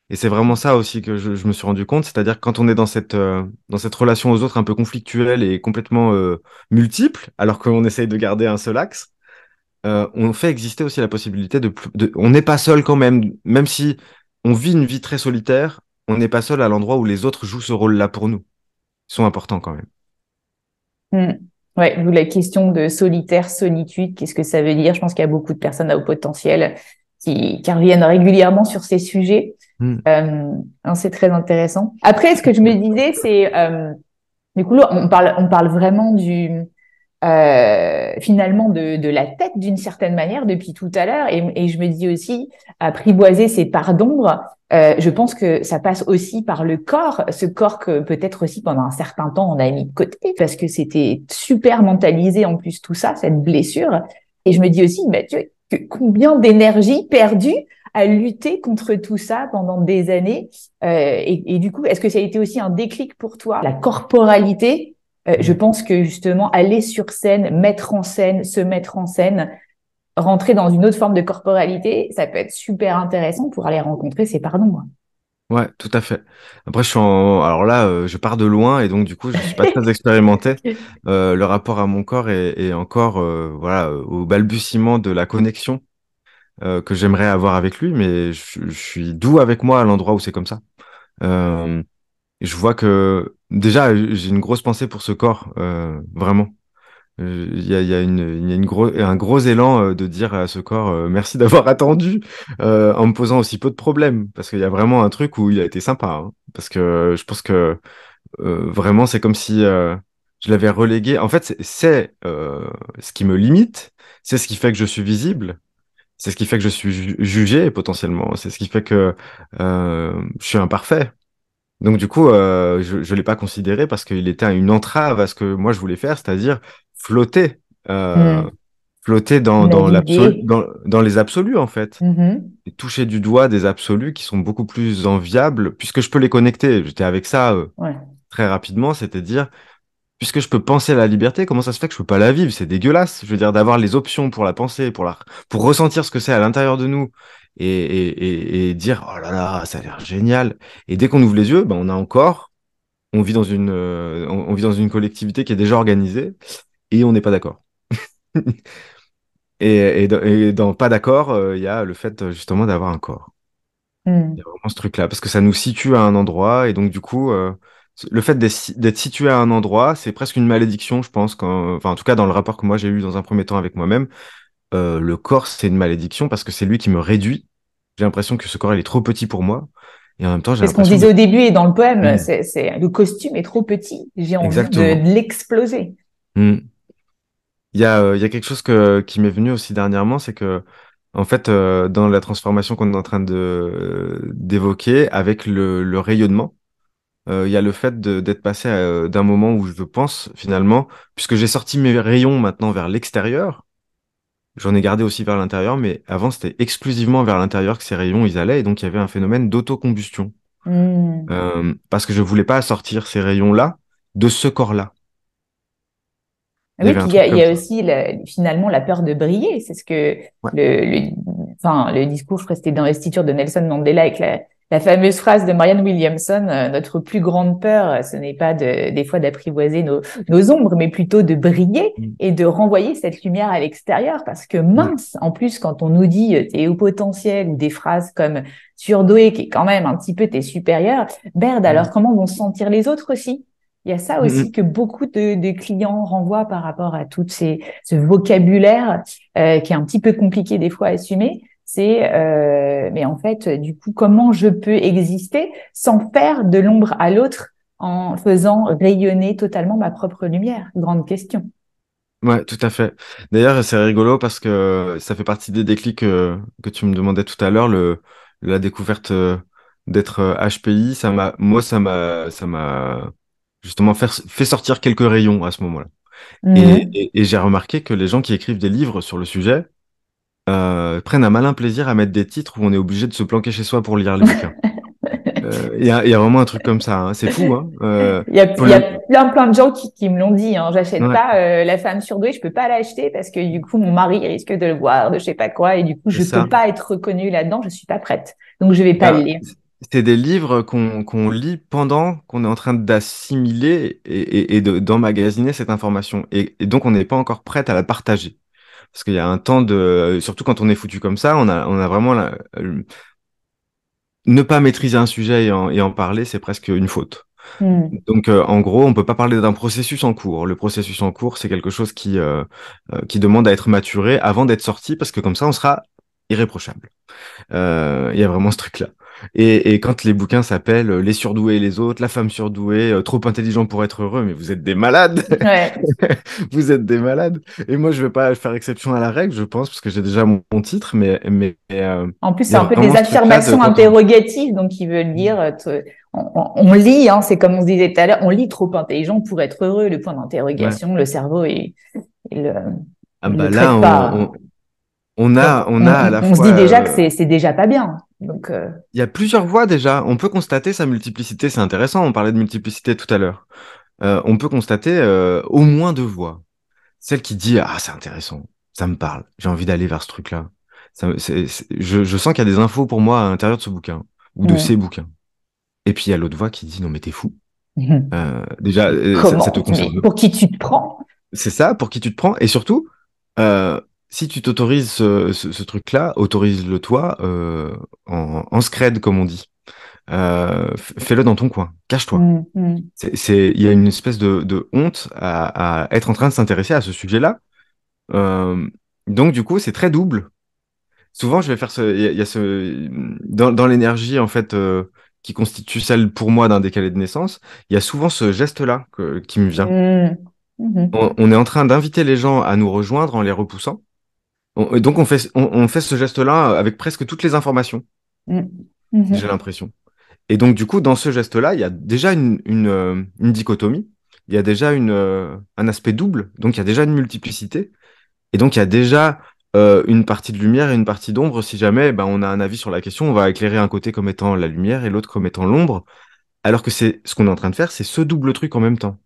[SPEAKER 2] Et c'est vraiment ça aussi que je, me suis rendu compte, c'est-à-dire quand on est dans cette, euh, dans cette relation aux autres un peu conflictuelle et complètement euh, multiple, alors qu'on essaye de garder un seul axe, euh, on fait exister aussi la possibilité de... on n'est pas seul quand même, même si on vit une vie très solitaire, on n'est pas seul à l'endroit où les autres jouent ce rôle-là pour nous. Ils sont importants quand
[SPEAKER 1] même. Mmh. Ouais, la question de solitaire, solitude, qu'est-ce que ça veut dire Je pense qu'il y a beaucoup de personnes à haut potentiel qui, reviennent régulièrement sur ces sujets. Hmm. Euh, hein, c'est très intéressant. Après, ce que je me disais, c'est euh, du coup, on parle, on parle vraiment du euh, finalement de, la tête d'une certaine manière depuis tout à l'heure. Et, je me dis aussi, apprivoiser ces parts d'ombre, je pense que ça passe aussi par le corps, ce corps que peut-être aussi pendant un certain temps on a mis de côté parce que c'était super mentalisé en plus tout ça, cette blessure. Et je me dis aussi, Mathieu, combien d'énergie perdue à lutter contre tout ça pendant des années. Euh, et, du coup, est-ce que ça a été aussi un déclic pour toi La corporalité, euh, je pense que justement, aller sur scène, mettre en scène, se mettre en scène, rentrer dans une autre forme de corporalité, ça peut être super intéressant pour aller rencontrer ces pardons.
[SPEAKER 2] Ouais, tout à fait. Après, je suis en... Alors là, euh, je pars de loin et donc du coup, je suis pas très expérimenté. Euh, le rapport à mon corps est, encore euh, voilà au balbutiement de la connexion que j'aimerais avoir avec lui, mais je, je suis doux avec moi à l'endroit où c'est comme ça. je vois que déjà, j'ai une grosse pensée pour ce corps, vraiment. Euh, il y a, y a, une, y a une gros, un gros élan euh, de dire à ce corps euh, merci d'avoir attendu en me posant aussi peu de problèmes parce qu'il y a vraiment un truc où il a été sympa hein. parce que je pense que vraiment c'est comme si je l'avais relégué. En fait, c'est ce qui me limite, c'est ce qui fait que je suis visible, c'est ce qui fait que je suis jugé potentiellement, c'est ce qui fait que je suis imparfait. Donc du coup, je ne l'ai pas considéré parce qu'il était une entrave à ce que moi je voulais faire, c'est-à-dire flotter, euh, mm. flotter dans, dans, les absolus, en fait. Mm-hmm. toucher du doigt des absolus qui sont beaucoup plus enviables, puisque je peux les connecter. J'étais avec ça euh, très rapidement, c'était dire, puisque je peux penser à la liberté, comment ça se fait que je peux pas la vivre C'est dégueulasse. Je veux dire, d'avoir les options pour la penser, pour, la, pour ressentir ce que c'est à l'intérieur de nous. Et, dire oh là là ça a l'air génial et dès qu'on ouvre les yeux ben on a encore on vit dans une euh, on, vit dans une collectivité qui est déjà organisée et on n'est pas d'accord. et, dans, pas d'accord, euh, il y a le fait euh, justement d'avoir un corps. Mm. Il y a vraiment ce truc-là, parce que ça nous situe à un endroit, et donc du coup, euh, le fait d'être situé à un endroit, c'est presque une malédiction, je pense. enfin, en tout cas, dans le rapport que moi j'ai eu dans un premier temps avec moi-même, le corps, c'est une malédiction parce que c'est lui qui me réduit. J'ai l'impression que ce corps, il est trop petit pour moi. Et en même temps, j'ai C'est ce qu'on disait au début
[SPEAKER 1] et dans le poème, mm. c'est le costume est trop petit. J'ai envie de, l'exploser.
[SPEAKER 2] Mmh. Euh, il y a, quelque chose qui m'est venu aussi dernièrement, c'est que en fait, euh, dans la transformation qu'on est en train euh, d'évoquer avec le, rayonnement, il y a le fait d'être passé d'un moment où je pense finalement, puisque j'ai sorti mes rayons maintenant vers l'extérieur, j'en ai gardé aussi vers l'intérieur, mais avant c'était exclusivement vers l'intérieur que ces rayons ils allaient, et donc il y avait un phénomène d'autocombustion,
[SPEAKER 1] mmh.
[SPEAKER 2] parce que je voulais pas sortir ces rayons là de ce corps là.
[SPEAKER 1] Ah oui, il y a, il y a aussi finalement la peur de briller. C'est ce que le, discours, je crois dans l'estiture » de Nelson Mandela avec la, fameuse phrase de Marianne Williamson, euh, notre plus grande peur, ce n'est pas de, des fois d'apprivoiser nos, ombres, mais plutôt de briller mm. et de renvoyer cette lumière à l'extérieur. Parce que mince, en plus, quand on nous dit euh, t'es au potentiel ou des phrases comme surdoué, qui est quand même un petit peu t'es supérieur, merde, mm. alors comment vont se sentir les autres aussi il y a ça mm-hmm. aussi que beaucoup de, clients renvoient par rapport à tout ce vocabulaire euh, qui est un petit peu compliqué des fois à assumer. C'est, euh, mais en fait, du coup, comment je peux exister sans faire de l'ombre à l'autre en faisant rayonner totalement ma propre lumière Grande question.
[SPEAKER 2] Ouais, tout à fait. D'ailleurs, c'est rigolo parce que ça fait partie des déclics euh, que, tu me demandais tout à l'heure, la découverte d'être HPI. Ça m'a, moi, ça m'a, ça m'a justement faire, fait sortir quelques rayons à ce moment-là. Mhm. Et, et, j'ai remarqué que les gens qui écrivent des livres sur le sujet euh, prennent un malin plaisir à mettre des titres où on est obligé de se planquer chez soi pour lire le bouquins. Euh, il y, y, a vraiment un truc comme ça, hein. c'est fou. Hein. Euh, il hein. y, a,
[SPEAKER 1] plein plein de gens qui, qui me l'ont dit. Hein. J'achète pas euh, la femme surdouée, je peux pas l'acheter parce que du coup mon mari risque de le voir, de je sais pas quoi, et du coup je peux pas être reconnue là-dedans, je suis pas prête, donc je vais pas bah, le lire
[SPEAKER 2] c'est des livres qu'on lit pendant qu'on est en train d'assimiler et, d'emmagasiner cette information. Et, donc, on n'est pas encore prête à la partager. Parce qu'il y a un temps de... Surtout quand on est foutu comme ça, on a, on a vraiment... La, ne pas maîtriser un sujet et en, parler, c'est presque une faute. Mmh. Donc, euh, en gros, on peut pas parler d'un processus en cours. Le processus en cours, c'est quelque chose qui, euh, euh, qui demande à être maturé avant d'être sorti, parce que comme ça, on sera irréprochable. Il y a vraiment ce truc-là. Et, quand les bouquins s'appellent euh, Les surdoués et les autres, La femme surdouée, euh, Trop intelligent pour être heureux, mais vous êtes des malades. vous êtes des malades. Et moi, je ne vais pas faire exception à la règle, je pense, parce que j'ai déjà mon, titre, mais mais. Euh, en plus, c'est un peu des affirmations
[SPEAKER 1] interrogatives, donc qui veulent dire. On, lit, hein, c'est comme on se disait tout à l'heure, on lit trop intelligent pour être heureux. Le point d'interrogation, le cerveau et, le.
[SPEAKER 2] Ah bah là, on, a, on a la on On se dit déjà que que
[SPEAKER 1] c'est déjà pas bien. Donc, euh,
[SPEAKER 2] Il y a plusieurs voix déjà. On peut constater sa multiplicité, c'est intéressant, on parlait de multiplicité tout à l'heure. Euh, on peut constater euh, au moins deux voix. Celle qui dit Ah, c'est intéressant, ça me parle, j'ai envie d'aller vers ce truc-là. Je, sens qu'il y a des infos pour moi à l'intérieur de ce bouquin, ou de ces bouquins. Et puis il y a l'autre voix qui dit Non, mais t'es fou. Mhm. déjà, ça, te concerne. Pour
[SPEAKER 1] qui tu te prends
[SPEAKER 2] C'est ça, pour qui tu te prends. Et surtout, si tu t'autorises ce, truc-là, autorise-le toi euh, en, en, scred, comme on dit. Euh, fais-le dans ton coin, cache-toi. Mmh, mmh. C'est, il y a une espèce de, honte à, être en train de s'intéresser à ce sujet-là. Euh, donc du coup, c'est très double. Souvent, je vais faire ce, il y, a ce dans, l'énergie en fait qui constitue celle pour moi d'un décalé de naissance. Il y a souvent ce geste-là qui me vient.
[SPEAKER 1] Mmh. on
[SPEAKER 2] est en train d'inviter les gens à nous rejoindre en les repoussant donc on fait, on, fait ce geste-là avec presque toutes les informations.
[SPEAKER 1] Mm. Mhm. J'ai
[SPEAKER 2] l'impression. Et donc du coup, dans ce geste-là, il y a déjà une, une, euh, dichotomie, il y a déjà une, euh, un aspect double, donc il y a déjà une multiplicité, et donc il y a déjà euh, une partie de lumière et une partie d'ombre. Si jamais ben on a un avis sur la question, on va éclairer un côté comme étant la lumière et l'autre comme étant l'ombre, alors que c'est ce qu'on est en train de faire, c'est ce double truc en même temps.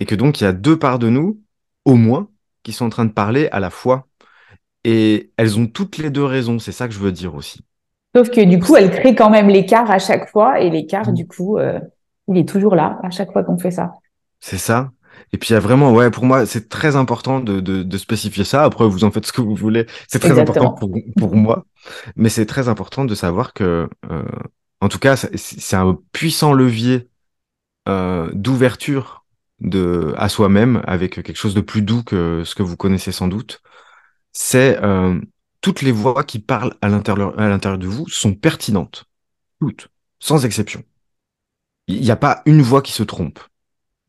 [SPEAKER 2] Et que donc il y a deux parts de nous, au moins, qui sont en train de parler à la fois et elles ont toutes les deux raisons, c'est ça que je veux dire aussi.
[SPEAKER 1] Sauf que du coup, elle créent quand même l'écart à chaque fois, et l'écart, mm. du coup, euh, il est toujours là à chaque fois qu'on fait ça.
[SPEAKER 2] C'est ça. Et puis il y a vraiment, ouais, pour moi, c'est très important de, de, spécifier ça. Après, vous en faites ce que vous voulez. C'est très important pour, pour moi. Mais c'est très important de savoir que, euh, en tout cas, c'est un puissant levier euh, d'ouverture à soi-même avec quelque chose de plus doux que ce que vous connaissez sans doute c'est euh, toutes les voix qui parlent à l'intérieur de vous sont pertinentes. Toutes, sans exception. Il n'y a pas une voix qui se trompe.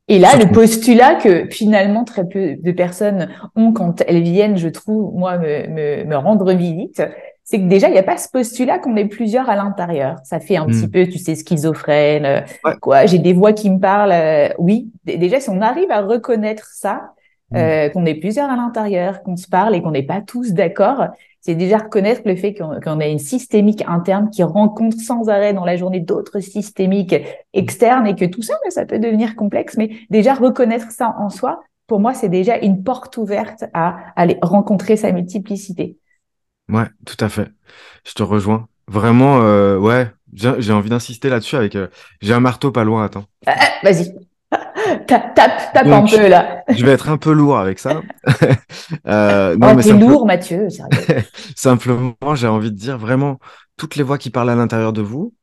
[SPEAKER 1] Et là, le postulat que finalement très peu de personnes ont quand elles viennent, je trouve, moi, me, rendre visite, c'est que déjà, il n'y a pas ce postulat qu'on est plusieurs à l'intérieur. Ça fait un petit hmm. peu, tu sais, schizophrène, euh, quoi, j'ai des voix qui me parlent. Euh, oui, déjà, si on arrive à reconnaître ça, euh, mm. qu'on est plusieurs à l'intérieur, qu'on se parle et qu'on n'est pas tous d'accord. C'est déjà reconnaître le fait qu'on a une systémique interne qui rencontre sans arrêt dans la journée d'autres systémiques externes et que tout ça, bah, ça peut devenir complexe. Mais déjà reconnaître ça en soi, pour moi, c'est déjà une porte ouverte à aller rencontrer sa multiplicité.
[SPEAKER 2] Ouais, tout à fait. Je te rejoins. Vraiment, euh, ouais, j'ai envie d'insister là-dessus avec. Euh, j'ai un marteau pas loin, attends.
[SPEAKER 1] Ah, ah, vas-y tape, tape, tape un là. je
[SPEAKER 2] vais être un peu lourd avec ça. euh, oh, lourd, Mathieu. simplement, j'ai envie de dire vraiment, toutes les voix qui parlent à l'intérieur de vous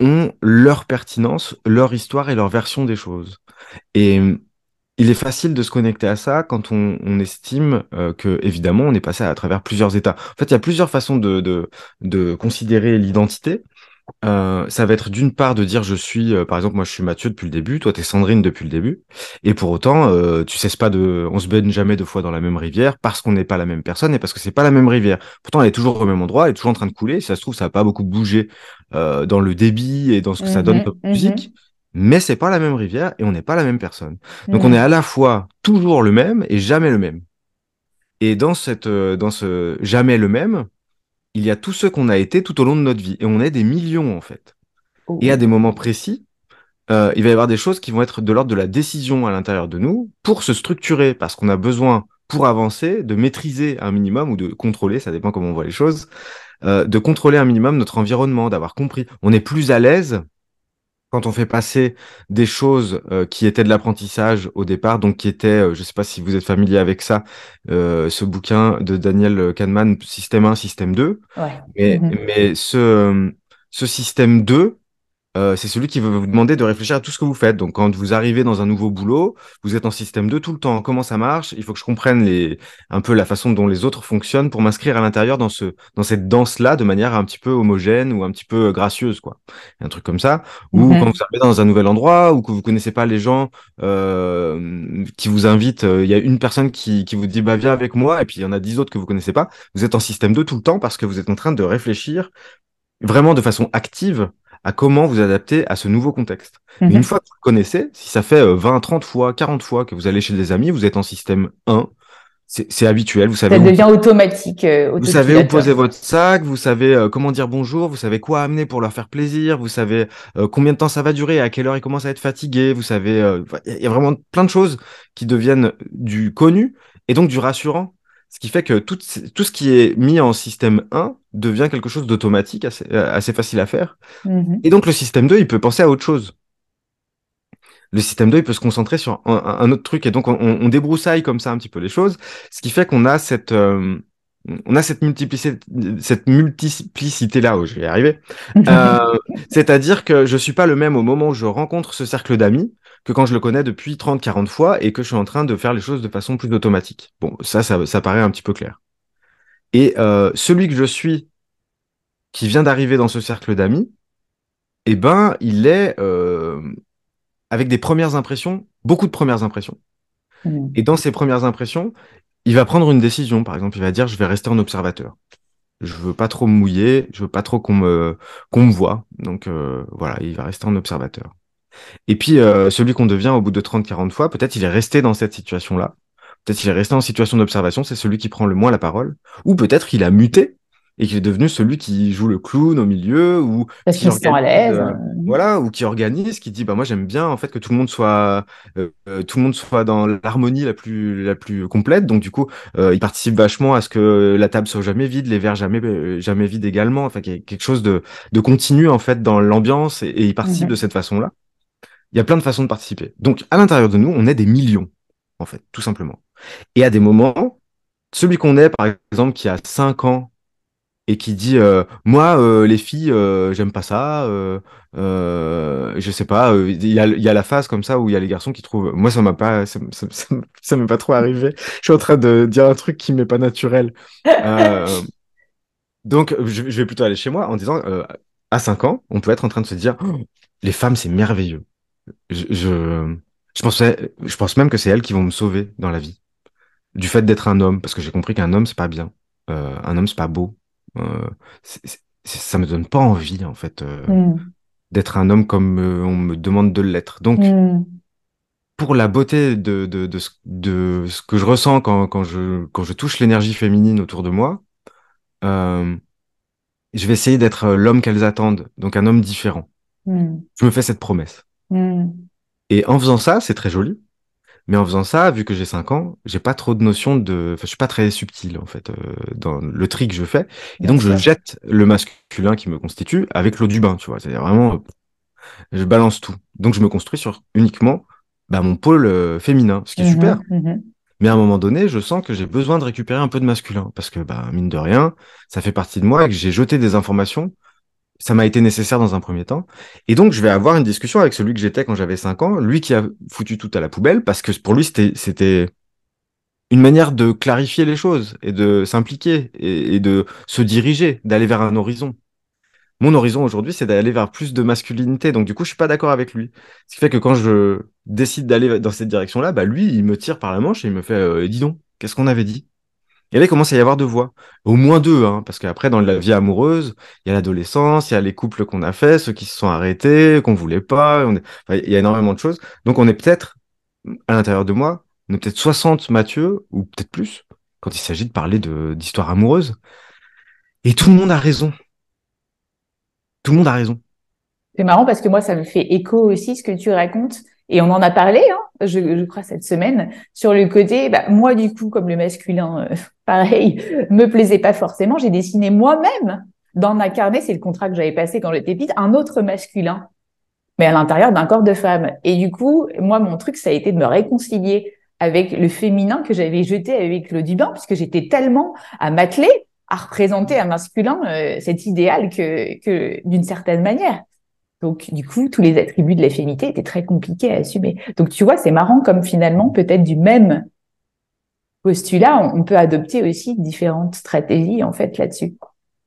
[SPEAKER 2] ont leur pertinence, leur histoire et leur version des choses. Et mm, il est facile de se connecter à ça quand on, estime euh, que, évidemment, on est passé à, travers plusieurs états. En fait, il y a plusieurs façons de considérer l'identité. Euh, ça va être d'une part de dire je suis, euh, par exemple, moi je suis Mathieu depuis le début, toi t'es Sandrine depuis le début, et pour autant, euh, tu cesses pas de, on se baigne jamais deux fois dans la même rivière parce qu'on n'est pas la même personne et parce que c'est pas la même rivière. Pourtant, elle est toujours au même endroit, elle est toujours en train de couler. ça se trouve, ça a pas beaucoup bougé dans le débit et dans ce que ça donne mhm, comme mhm. musique, mais c'est pas la même rivière et on n'est pas la même personne. Donc on mhm. est à la fois toujours le même et jamais le même. Et dans cette, dans ce jamais le même, il y a tous ceux qu'on a été tout au long de notre vie. Et on est des millions, en fait. Oh, Et à oh. des moments précis, euh, il va y avoir des choses qui vont être de l'ordre de la décision à l'intérieur de nous pour se structurer, parce qu'on a besoin, pour avancer, de maîtriser un minimum ou de contrôler, ça dépend comment on voit les choses, euh, de contrôler un minimum notre environnement, d'avoir compris. On est plus à l'aise quand on fait passer des choses euh, qui étaient de l'apprentissage au départ, donc qui étaient, euh, je ne sais pas si vous êtes familier avec ça, euh, ce bouquin de Daniel Kahneman, Système 1, Système 2, mm-hmm. mais, ce, ce système 2, euh, c'est celui qui veut vous demander de réfléchir à tout ce que vous faites. Donc, quand vous arrivez dans un nouveau boulot, vous êtes en système 2 tout le temps. Comment ça marche Il faut que je comprenne les, un peu la façon dont les autres fonctionnent pour m'inscrire à l'intérieur dans ce, dans cette danse-là de manière un petit peu homogène ou un petit peu euh, gracieuse, quoi. Un truc comme ça. Ou quand vous arrivez dans un nouvel endroit ou que vous connaissez pas les gens euh, qui vous invitent, il y a une personne qui, qui vous dit bah viens avec moi et puis il y en a dix autres que vous connaissez pas. Vous êtes en système 2 tout le temps parce que vous êtes en train de réfléchir vraiment de façon active à comment vous adapter à ce nouveau contexte. Mhm. une fois que vous connaissez, si ça fait 20, euh, 30 fois, 40 fois que vous allez chez des amis, vous êtes en système 1, c'est habituel, vous savez. Ça devient
[SPEAKER 1] automatique. Euh, vous savez où poser votre
[SPEAKER 2] sac, vous savez euh, comment dire bonjour, vous savez quoi amener pour leur faire plaisir, vous savez combien de temps ça va durer, à quelle heure ils commencent à être fatigués, vous savez. Il y a vraiment plein de choses qui deviennent du connu et donc du rassurant. Ce qui fait que tout, ce qui est mis en système 1 devient quelque chose d'automatique, assez, euh, facile à faire. Mm-hmm. Et donc le système 2, il peut penser à autre chose. Le système 2, il peut se concentrer sur un, autre truc. Et donc on, débroussaille comme ça un petit peu les choses, ce qui fait qu'on a cette... Euh, on a cette multiplicité, cette multiplicité là, où oh, je vais arriver. Euh, c'est-à-dire que je suis pas le même au moment où je rencontre ce cercle d'amis que quand je le connais depuis 30-40 fois et que je suis en train de faire les choses de façon plus automatique. Bon, ça, ça, ça paraît un petit peu clair. Et euh, celui que je suis, qui vient d'arriver dans ce cercle d'amis, eh ben, il est euh, avec des premières impressions, beaucoup de premières impressions. Mmh. Et dans ces premières impressions, il va prendre une décision. Par exemple, il va dire, je vais rester en observateur je veux pas trop me mouiller, je veux pas trop qu'on me qu'on me voit. Donc euh, voilà, il va rester en observateur. Et puis, euh, celui qu'on devient au bout de 30-40 fois, peut-être il est resté dans cette situation-là. Peut-être il est resté en situation d'observation, c'est celui qui prend le moins la parole. Ou peut-être il a muté et qu'il est devenu celui qui joue le clown au milieu ou Parce qui sent à l'aise. Euh, voilà, ou qui organise, qui dit bah moi j'aime bien en fait que tout le monde soit euh, tout le monde soit dans l'harmonie la plus la plus complète. Donc du coup, il participe vachement à ce que la table soit jamais vide, les verres jamais jamais vides également. Enfin, quelque chose de de continu en fait dans l'ambiance et, il participe mhm. de cette façon là il y a plein de façons de participer. Donc, à l'intérieur de nous, on est des millions, en fait, tout simplement. Et à des moments, celui qu'on est, par exemple, qui a 5 ans et qui dit euh, Moi, euh, les filles, euh, j'aime pas ça, je sais pas, il y a, la phase comme ça où il y a les garçons qui trouvent. Moi, ça m'a pas, ça, m'est pas trop arrivé. Je suis en train de dire un truc qui m'est pas naturel. donc, je, vais plutôt aller chez moi en disant À 5 ans, on peut être en train de se dire oh, Les femmes, c'est merveilleux. Je, je pense même que c'est elles qui vont me sauver dans la vie. Du fait d'être un homme, parce que j'ai compris qu'un homme, c'est pas bien. Euh, un homme, c'est pas beau. Euh, ça me donne pas envie, en fait, euh, mm. d'être un homme comme on me demande de l'être. Donc, mm. pour la beauté de, de, ce, que je ressens quand, je, quand je touche l'énergie féminine autour de moi, je vais essayer d'être l'homme qu'elles attendent, donc un homme différent. Mm. Je me fais cette promesse. Et en faisant ça, c'est très joli. Mais en faisant ça, vu que j'ai 5 ans, j'ai pas trop de notion de. Enfin, je suis pas très subtil en fait euh, dans le tri que je fais. Et donc je jette le masculin qui me constitue avec l'eau du bain, tu vois. C'est à dire vraiment, euh, je balance tout. Donc je me construis sur uniquement bah, mon pôle euh, féminin, ce qui est super. Mm-hmm, mm-hmm. Mais à un moment donné, je sens que j'ai besoin de récupérer un peu de masculin parce que bah, mine de rien, ça fait partie de moi et que j'ai jeté des informations ça m'a été nécessaire dans un premier temps. Et donc, je vais avoir une discussion avec celui que j'étais quand j'avais 5 ans, lui qui a foutu tout à la poubelle, parce que pour lui, c'était une manière de clarifier les choses et de s'impliquer et, de se diriger, d'aller vers un horizon. Mon horizon aujourd'hui, c'est d'aller vers plus de masculinité. Donc, du coup, je suis pas d'accord avec lui. Ce qui fait que quand je décide d'aller dans cette direction-là, bah, lui, il me tire par la manche et il me fait euh, Dis donc, qu'est-ce qu'on avait dit et là, il commence à y avoir deux voix, au moins deux, hein, parce qu'après, dans la vie amoureuse, il y a l'adolescence, il y a les couples qu'on a fait, ceux qui se sont arrêtés, qu'on voulait pas, il y a énormément de choses. Donc, on est peut-être, à l'intérieur de moi, on est peut-être 60 Mathieu, ou peut-être plus, quand il s'agit de parler d'histoire amoureuse. Et tout le monde a raison. Tout le monde a raison.
[SPEAKER 1] C'est marrant parce que moi, ça me fait écho aussi ce que tu racontes. Et on en a parlé, hein, je, crois, cette semaine, sur le côté, bah, moi, du coup, comme le masculin, euh, pareil, me plaisait pas forcément, j'ai dessiné moi-même dans incarner, carnet, c'est le contrat que j'avais passé quand j'étais petite, un autre masculin, mais à l'intérieur d'un corps de femme. Et du coup, moi, mon truc, ça a été de me réconcilier avec le féminin que j'avais jeté avec le Dubin, puisque j'étais tellement à m'atteler à représenter un masculin euh, cet idéal que d'une certaine manière. Donc, du coup, tous les attributs de la étaient très compliqués à assumer. Donc, tu vois, c'est marrant comme finalement, peut-être du même postulat, on peut adopter aussi différentes stratégies, en fait, là-dessus.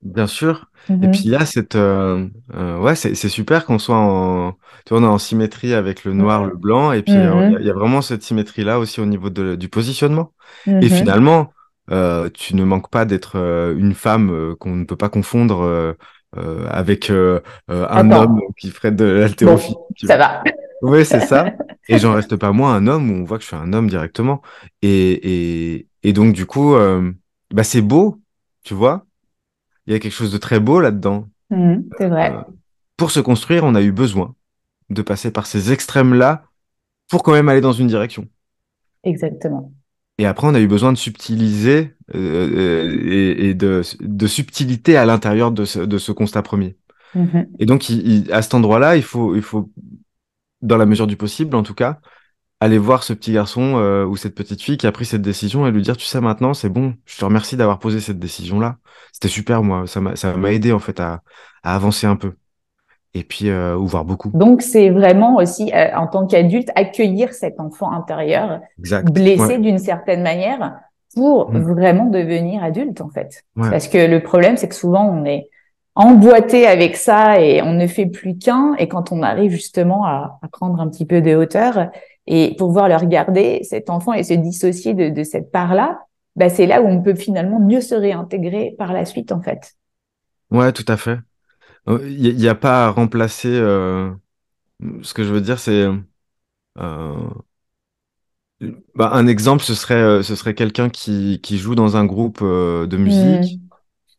[SPEAKER 2] Bien sûr. Et mm-hmm. puis là, euh, euh, c'est ouais, super qu'on soit en, en symétrie avec le noir, mm-hmm. le blanc, et puis euh, mm-hmm. il y, a vraiment cette symétrie là aussi au niveau du positionnement. Et finalement, tu ne manques pas d'être une femme qu'on ne peut pas confondre euh, avec euh, euh, un homme qui ferait de l'altérophie, ça
[SPEAKER 1] va. Oui, c'est ça.
[SPEAKER 2] Et j'en reste pas moins un homme où on voit que je suis un homme directement. Et, donc, du coup, bah, c'est beau, tu vois. Il y a quelque chose de très beau là-dedans.
[SPEAKER 1] Mmh, c'est vrai.
[SPEAKER 2] pour se construire, on a eu besoin de passer par ces extrêmes-là pour quand même aller dans une direction.
[SPEAKER 1] Exactement.
[SPEAKER 2] Et après, on a eu besoin de subtiliser euh, euh, et, de, subtilité à l'intérieur de ce, constat premier. Mm-hmm. Et donc, à cet endroit-là, il faut, il faut, dans la mesure du possible en tout cas, aller voir ce petit garçon euh, ou cette petite fille qui a pris cette décision et lui dire tu sais maintenant c'est bon je te remercie d'avoir posé cette décision là c'était super moi ça m'a ça m'a aidé en fait à, avancer un peu et puis ou voir beaucoup
[SPEAKER 1] donc c'est vraiment aussi en tant qu'adulte accueillir cet enfant intérieur blessé d'une certaine manière pour mm. vraiment devenir adulte en fait. Parce que le problème c'est que souvent on est emboîté avec ça et on ne fait plus qu'un et quand on arrive justement à, prendre un petit peu de hauteur et pouvoir le regarder cet enfant et se dissocier de, cette part là, bah c'est là où on peut finalement mieux se réintégrer par la suite en fait.
[SPEAKER 2] Ouais, tout à fait. Il euh, n'y a pas à remplacer. Euh, ce que je veux dire c'est euh, bah, un exemple, ce serait, euh, ce serait quelqu'un qui, qui joue dans un groupe euh, de musique.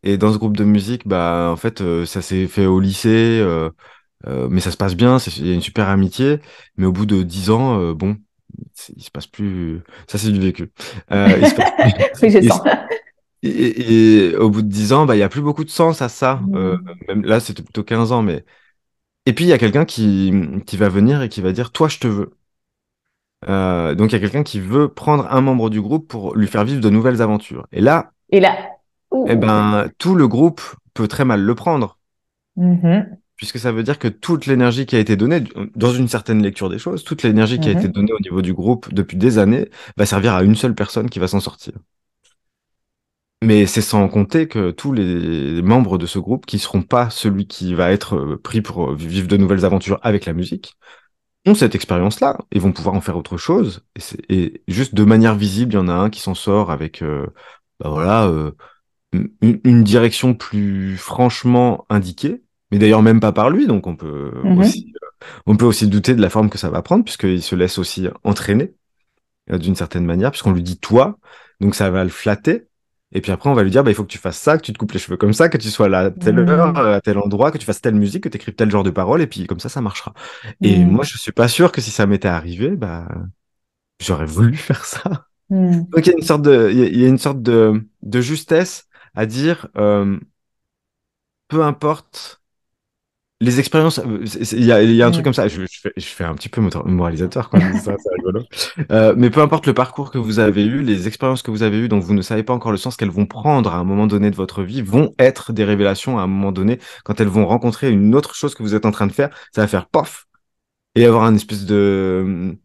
[SPEAKER 2] Et dans ce groupe de musique, bah, en fait, euh, ça s'est fait au lycée, mais ça se passe bien, il y a une super amitié. Mais au bout de dix ans, bon, il se passe plus. Ça, c'est du vécu. Et, au bout de dix ans, bah, il y n'y a plus beaucoup de sens à ça. Mm. même là, c'était plutôt 15 ans. mais Et puis, il y a quelqu'un qui, qui va venir et qui va dire Toi, je te veux. Euh, donc il y a quelqu'un qui veut prendre un membre du groupe pour lui faire vivre de nouvelles aventures. Et là,
[SPEAKER 1] et là, eh ben
[SPEAKER 2] tout le groupe peut très mal le prendre, mm-hmm. puisque ça veut dire que toute l'énergie qui a été donnée dans une certaine lecture des choses, toute l'énergie qui a mm-hmm. été donnée au niveau du groupe depuis des années, va servir à une seule personne qui va s'en sortir. Mais c'est sans compter que tous les membres de ce groupe qui seront pas celui qui va être euh, pris pour euh, vivre de nouvelles aventures avec la musique, ont cette expérience-là et vont pouvoir en faire autre chose. Et, et, juste de manière visible, il y en a un qui s'en sort avec, euh, bah voilà, euh, une, direction plus franchement indiquée, mais d'ailleurs même pas par lui, donc on peut mm-hmm. euh, on peut aussi douter de la forme que ça va prendre puisqu'il se laisse aussi entraîner d'une certaine manière puisqu'on lui dit toi, donc ça va le flatter. Et puis après, on va lui dire, bah, il faut que tu fasses ça, que tu te coupes les cheveux comme ça, que tu sois là à telle mmh. heure, euh, à tel endroit, que tu fasses telle musique, que tu écrives tel genre de paroles, et puis comme ça, ça marchera. Et mmh. moi, je suis pas sûr que si ça m'était arrivé, bah, j'aurais voulu faire ça. Mmh. Donc, il y a une sorte de, il y a une sorte de, de justesse à dire, euh, peu importe les expériences, euh, il y a, y a, un truc comme ça. Je, je, fais, un petit peu moralisateur quand ça, euh, mais peu importe le parcours que vous avez eu, les expériences que vous avez eues dont vous ne savez pas encore le sens qu'elles vont prendre à un moment donné de votre vie vont être des révélations à un moment donné quand elles vont rencontrer une autre chose que vous êtes en train de faire. Ça va faire pof et avoir un espèce de hum,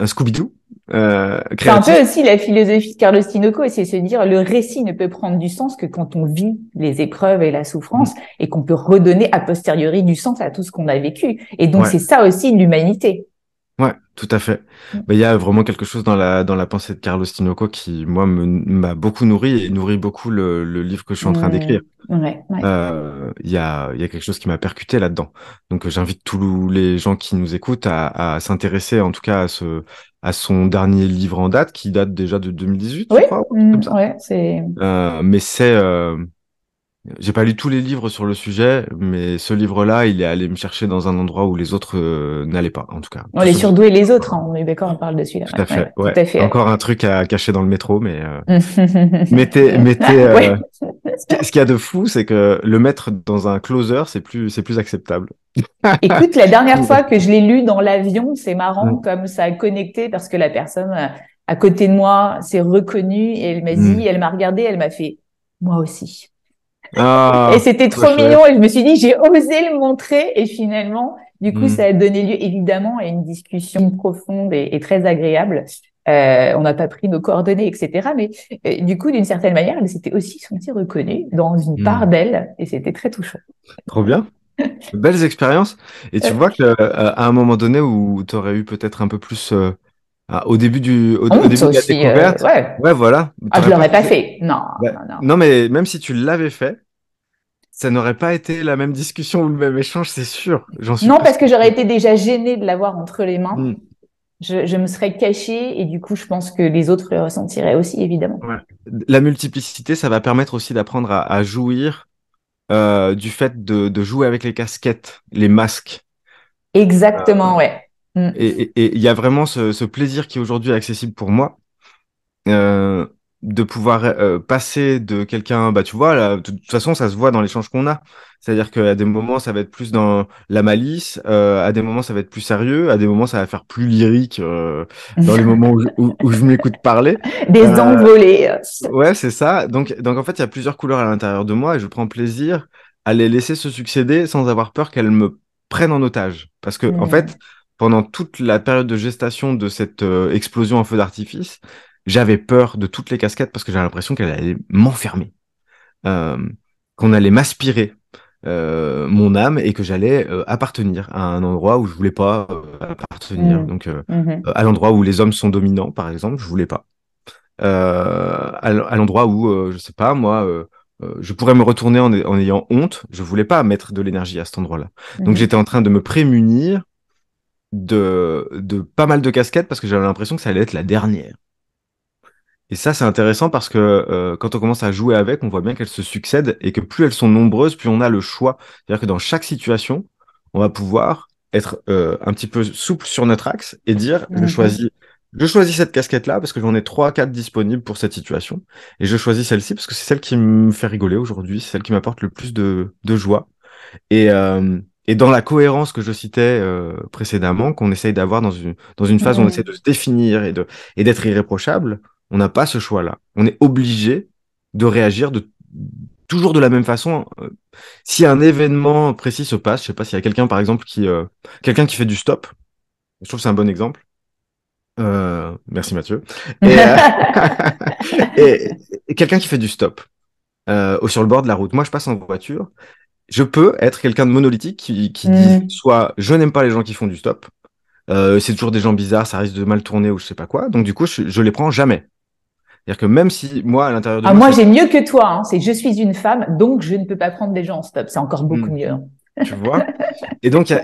[SPEAKER 2] un Scooby-Doo euh, c'est un peu
[SPEAKER 1] aussi la philosophie de Carlos Tinoco, c'est se dire le récit ne peut prendre du sens que quand on vit les épreuves et la souffrance mm. et qu'on peut redonner a posteriori du sens à tout ce qu'on a vécu. Et donc c'est ça aussi l'humanité.
[SPEAKER 2] Tout à fait. Mm. il y a vraiment quelque chose dans la, dans la pensée de Carlos Tinoco qui, moi, m'a beaucoup nourri et nourrit beaucoup le, livre que je suis en train d'écrire. Euh, il ouais, y, a, y, a, quelque chose qui m'a percuté là-dedans. Donc, j'invite tous les gens qui nous écoutent à, s'intéresser, en tout cas, à, ce, à son dernier livre en date, qui date déjà de 2018,
[SPEAKER 1] oui, je crois. Mm,
[SPEAKER 2] euh, mais c'est... Euh, j'ai pas lu tous les livres sur le sujet, mais ce livre-là, il est allé me chercher dans un endroit où les autres euh, n'allaient pas, en tout cas. On est
[SPEAKER 1] surdoué les autres, hein, on est d'accord, on parle de celui-là. Tout, à fait. Encore
[SPEAKER 2] un truc à cacher dans le métro, mais euh,
[SPEAKER 1] mettez, mettez. Ah, euh,
[SPEAKER 2] ce qu'il y a de fou, c'est que le mettre dans un closer, c'est plus, c'est plus acceptable.
[SPEAKER 1] Écoute, la dernière fois que je l'ai lu dans l'avion, c'est marrant mm. comme ça a connecté parce que la personne euh, à côté de moi s'est reconnue et elle m'a dit, mm. elle m'a regardé, elle m'a fait, moi aussi.
[SPEAKER 2] Ah, et c'était trop mignon et je
[SPEAKER 1] me suis dit, j'ai osé le montrer et finalement, du coup, hmm. ça a donné lieu évidemment à une discussion profonde et, très agréable. Euh, on n'a pas pris nos coordonnées, etc. Mais euh, du coup, d'une certaine manière, elle s'était aussi sentie reconnue dans une hmm. part d'elle et c'était très touchant.
[SPEAKER 2] Trop bien. Belles expériences. Et tu euh. vois que à un moment donné où tu aurais eu peut-être un peu plus ah, au début du, au, oh, début de la euh, découverte. ouais. ouais. voilà. Ah, je l'aurais pas fait. Non, non, mais même si tu l'avais fait, ça n'aurait pas été la même discussion ou le même échange, c'est sûr. Non, parce
[SPEAKER 1] que j'aurais été déjà gênée de l'avoir entre les mains. Hmm. Je, me serais cachée et du coup, je pense que les autres le ressentiraient aussi, évidemment.
[SPEAKER 2] La multiplicité, ça va permettre aussi d'apprendre à, jouir euh, du fait de, jouer avec les casquettes, les masques.
[SPEAKER 1] Exactement, euh, ouais. Mm.
[SPEAKER 2] Et il y a vraiment ce, plaisir qui est aujourd'hui accessible pour moi. Euh, de pouvoir euh, passer de quelqu'un, bah tu vois, de, toute façon, ça se voit dans l'échange qu'on a. C'est-à-dire qu'à des moments, ça va être plus dans la malice, euh, à des moments, ça va être plus sérieux, à des moments, ça va faire plus lyrique dans les moments où, je m'écoute parler. Des envolées. Ouais, c'est ça. Donc, donc en fait, il y a plusieurs couleurs à l'intérieur de moi et je prends plaisir à les laisser se succéder sans avoir peur qu'elles me prennent en otage. Parce que, en fait, pendant toute la période de gestation de cette euh, explosion en feu d'artifice, j'avais peur de toutes les cascades parce que j'avais l'impression qu'elle allait m'enfermer, euh, qu'on allait m'aspirer euh, mon âme et que j'allais appartenir à un endroit où je voulais pas appartenir. Mmh. Donc mmh. à l'endroit où les hommes sont dominants, par exemple, je voulais pas. à l'endroit où, je sais pas, moi, je pourrais me retourner en, ayant honte, je voulais pas mettre de l'énergie à cet endroit-là. Donc mmh. j'étais en train de me prémunir de, de pas mal de casquettes parce que j'avais l'impression que ça allait être la dernière. Et ça, c'est intéressant parce que euh, quand on commence à jouer avec, on voit bien qu'elles se succèdent et que plus elles sont nombreuses, plus on a le choix. C'est-à-dire que dans chaque situation, on va pouvoir être euh, un petit peu souple sur notre axe et dire je mhm. choisis je choisis cette casquette-là parce que j'en ai trois, quatre disponibles pour cette situation. Et je choisis celle-ci parce que c'est celle qui me fait rigoler aujourd'hui, celle qui m'apporte le plus de, de joie. Et, euh, et dans la cohérence que je citais euh, précédemment, qu'on essaye d'avoir dans une, dans une phase où on essaie de se définir et, de, et d'être irréprochable, on n'a pas ce choix-là. On est obligé de réagir de, toujours de la même façon. Euh, si un événement précis se passe, je sais pas s'il y a quelqu'un, par exemple, qui, euh, quelqu'un qui fait du stop, je trouve que c'est un bon exemple. merci Mathieu. Et, quelqu'un qui fait du stop. sur le bord de la route. Moi, je passe en voiture je peux être quelqu'un de monolithique qui, dit mm. soit je n'aime pas les gens qui font du stop, euh, c'est toujours des gens bizarres, ça risque de mal tourner ou je sais pas quoi. Donc du coup, je, les prends jamais. C'est-à-dire que même si moi à l'intérieur de ah, moi, j'ai mieux
[SPEAKER 1] que toi, hein. c'est je suis une femme, donc je ne peux pas prendre des gens en stop. C'est encore beaucoup mm. mieux. Hein.
[SPEAKER 2] Tu vois Et donc il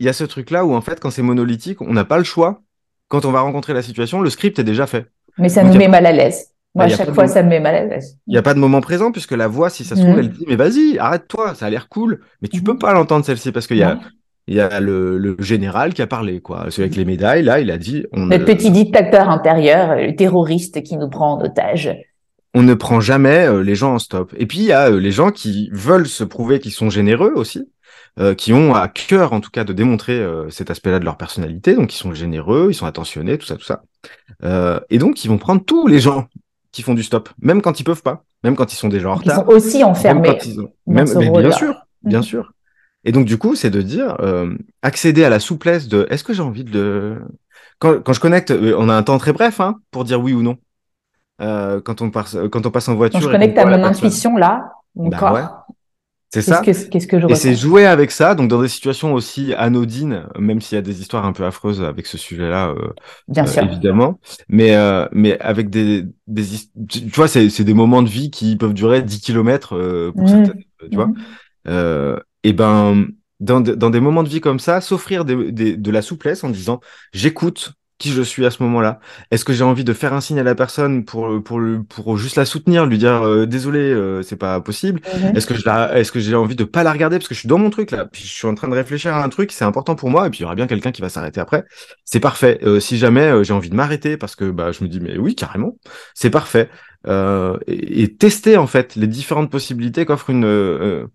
[SPEAKER 2] y a, ce truc là où en fait quand c'est monolithique, on n'a pas le choix. Quand on va rencontrer la situation, le script est déjà fait.
[SPEAKER 1] Mais ça me nous met mal à l'aise. Moi, bah, bah, à chaque fois, ça me met mal à l'aise.
[SPEAKER 2] Il n'y a pas de moment présent, puisque la voix, si ça se trouve, mm. elle dit Mais vas-y, arrête-toi, ça a l'air cool. Mais tu peux mm. pas l'entendre, celle-ci, parce qu'il y a, il y a le, le, général qui a parlé, quoi. Celui avec les médailles, là, il a dit on Notre petit
[SPEAKER 1] dictateur intérieur, le terroriste qui nous prend en otage.
[SPEAKER 2] On ne prend jamais euh, les gens en stop. Et puis, il y a euh, les gens qui veulent se prouver qu'ils sont généreux aussi. Euh, qui ont à cœur en tout cas de démontrer cet aspect-là de leur personnalité, donc ils sont généreux, ils sont attentionnés, tout ça, tout ça. Euh, et donc ils vont prendre tous les gens qui font du stop, même quand ils peuvent pas, même quand ils sont déjà en Ils sont aussi enfermés. bien sûr, mm. bien sûr. Et donc du coup, c'est de dire euh, accéder à la souplesse de est-ce que j'ai envie de quand, quand, je connecte, euh, on a un temps très bref hein, pour dire oui ou non. Euh, quand on passe quand on passe en voiture. je connecte à mon intuition
[SPEAKER 1] là, on bah
[SPEAKER 2] c'est ça. Qu'est-ce que, je Et c'est jouer avec ça, donc dans des situations aussi anodines, même s'il y a des histoires un peu affreuses avec ce sujet-là, euh, Bien euh, sûr. évidemment. Mais euh, mais avec des des tu vois, c'est c'est des moments de vie qui peuvent durer 10 kilomètres euh, pour mmh. tu vois. Mmh. et ben dans, dans des moments de vie comme ça, s'offrir de la souplesse en disant j'écoute qui je suis à ce moment-là. Est-ce que j'ai envie de faire un signe à la personne pour pour pour juste la soutenir, lui dire euh, désolé, euh, c'est pas possible. Mhm. Est-ce que je la, est-ce que j'ai envie de pas la regarder parce que je suis dans mon truc là, puis je suis en train de réfléchir à un truc, c'est important pour moi et puis il y aura bien quelqu'un qui va s'arrêter après. C'est parfait. Euh, si jamais j'ai envie de m'arrêter parce que bah je me dis mais oui carrément, c'est parfait. Et, tester en fait les différentes possibilités qu'offre une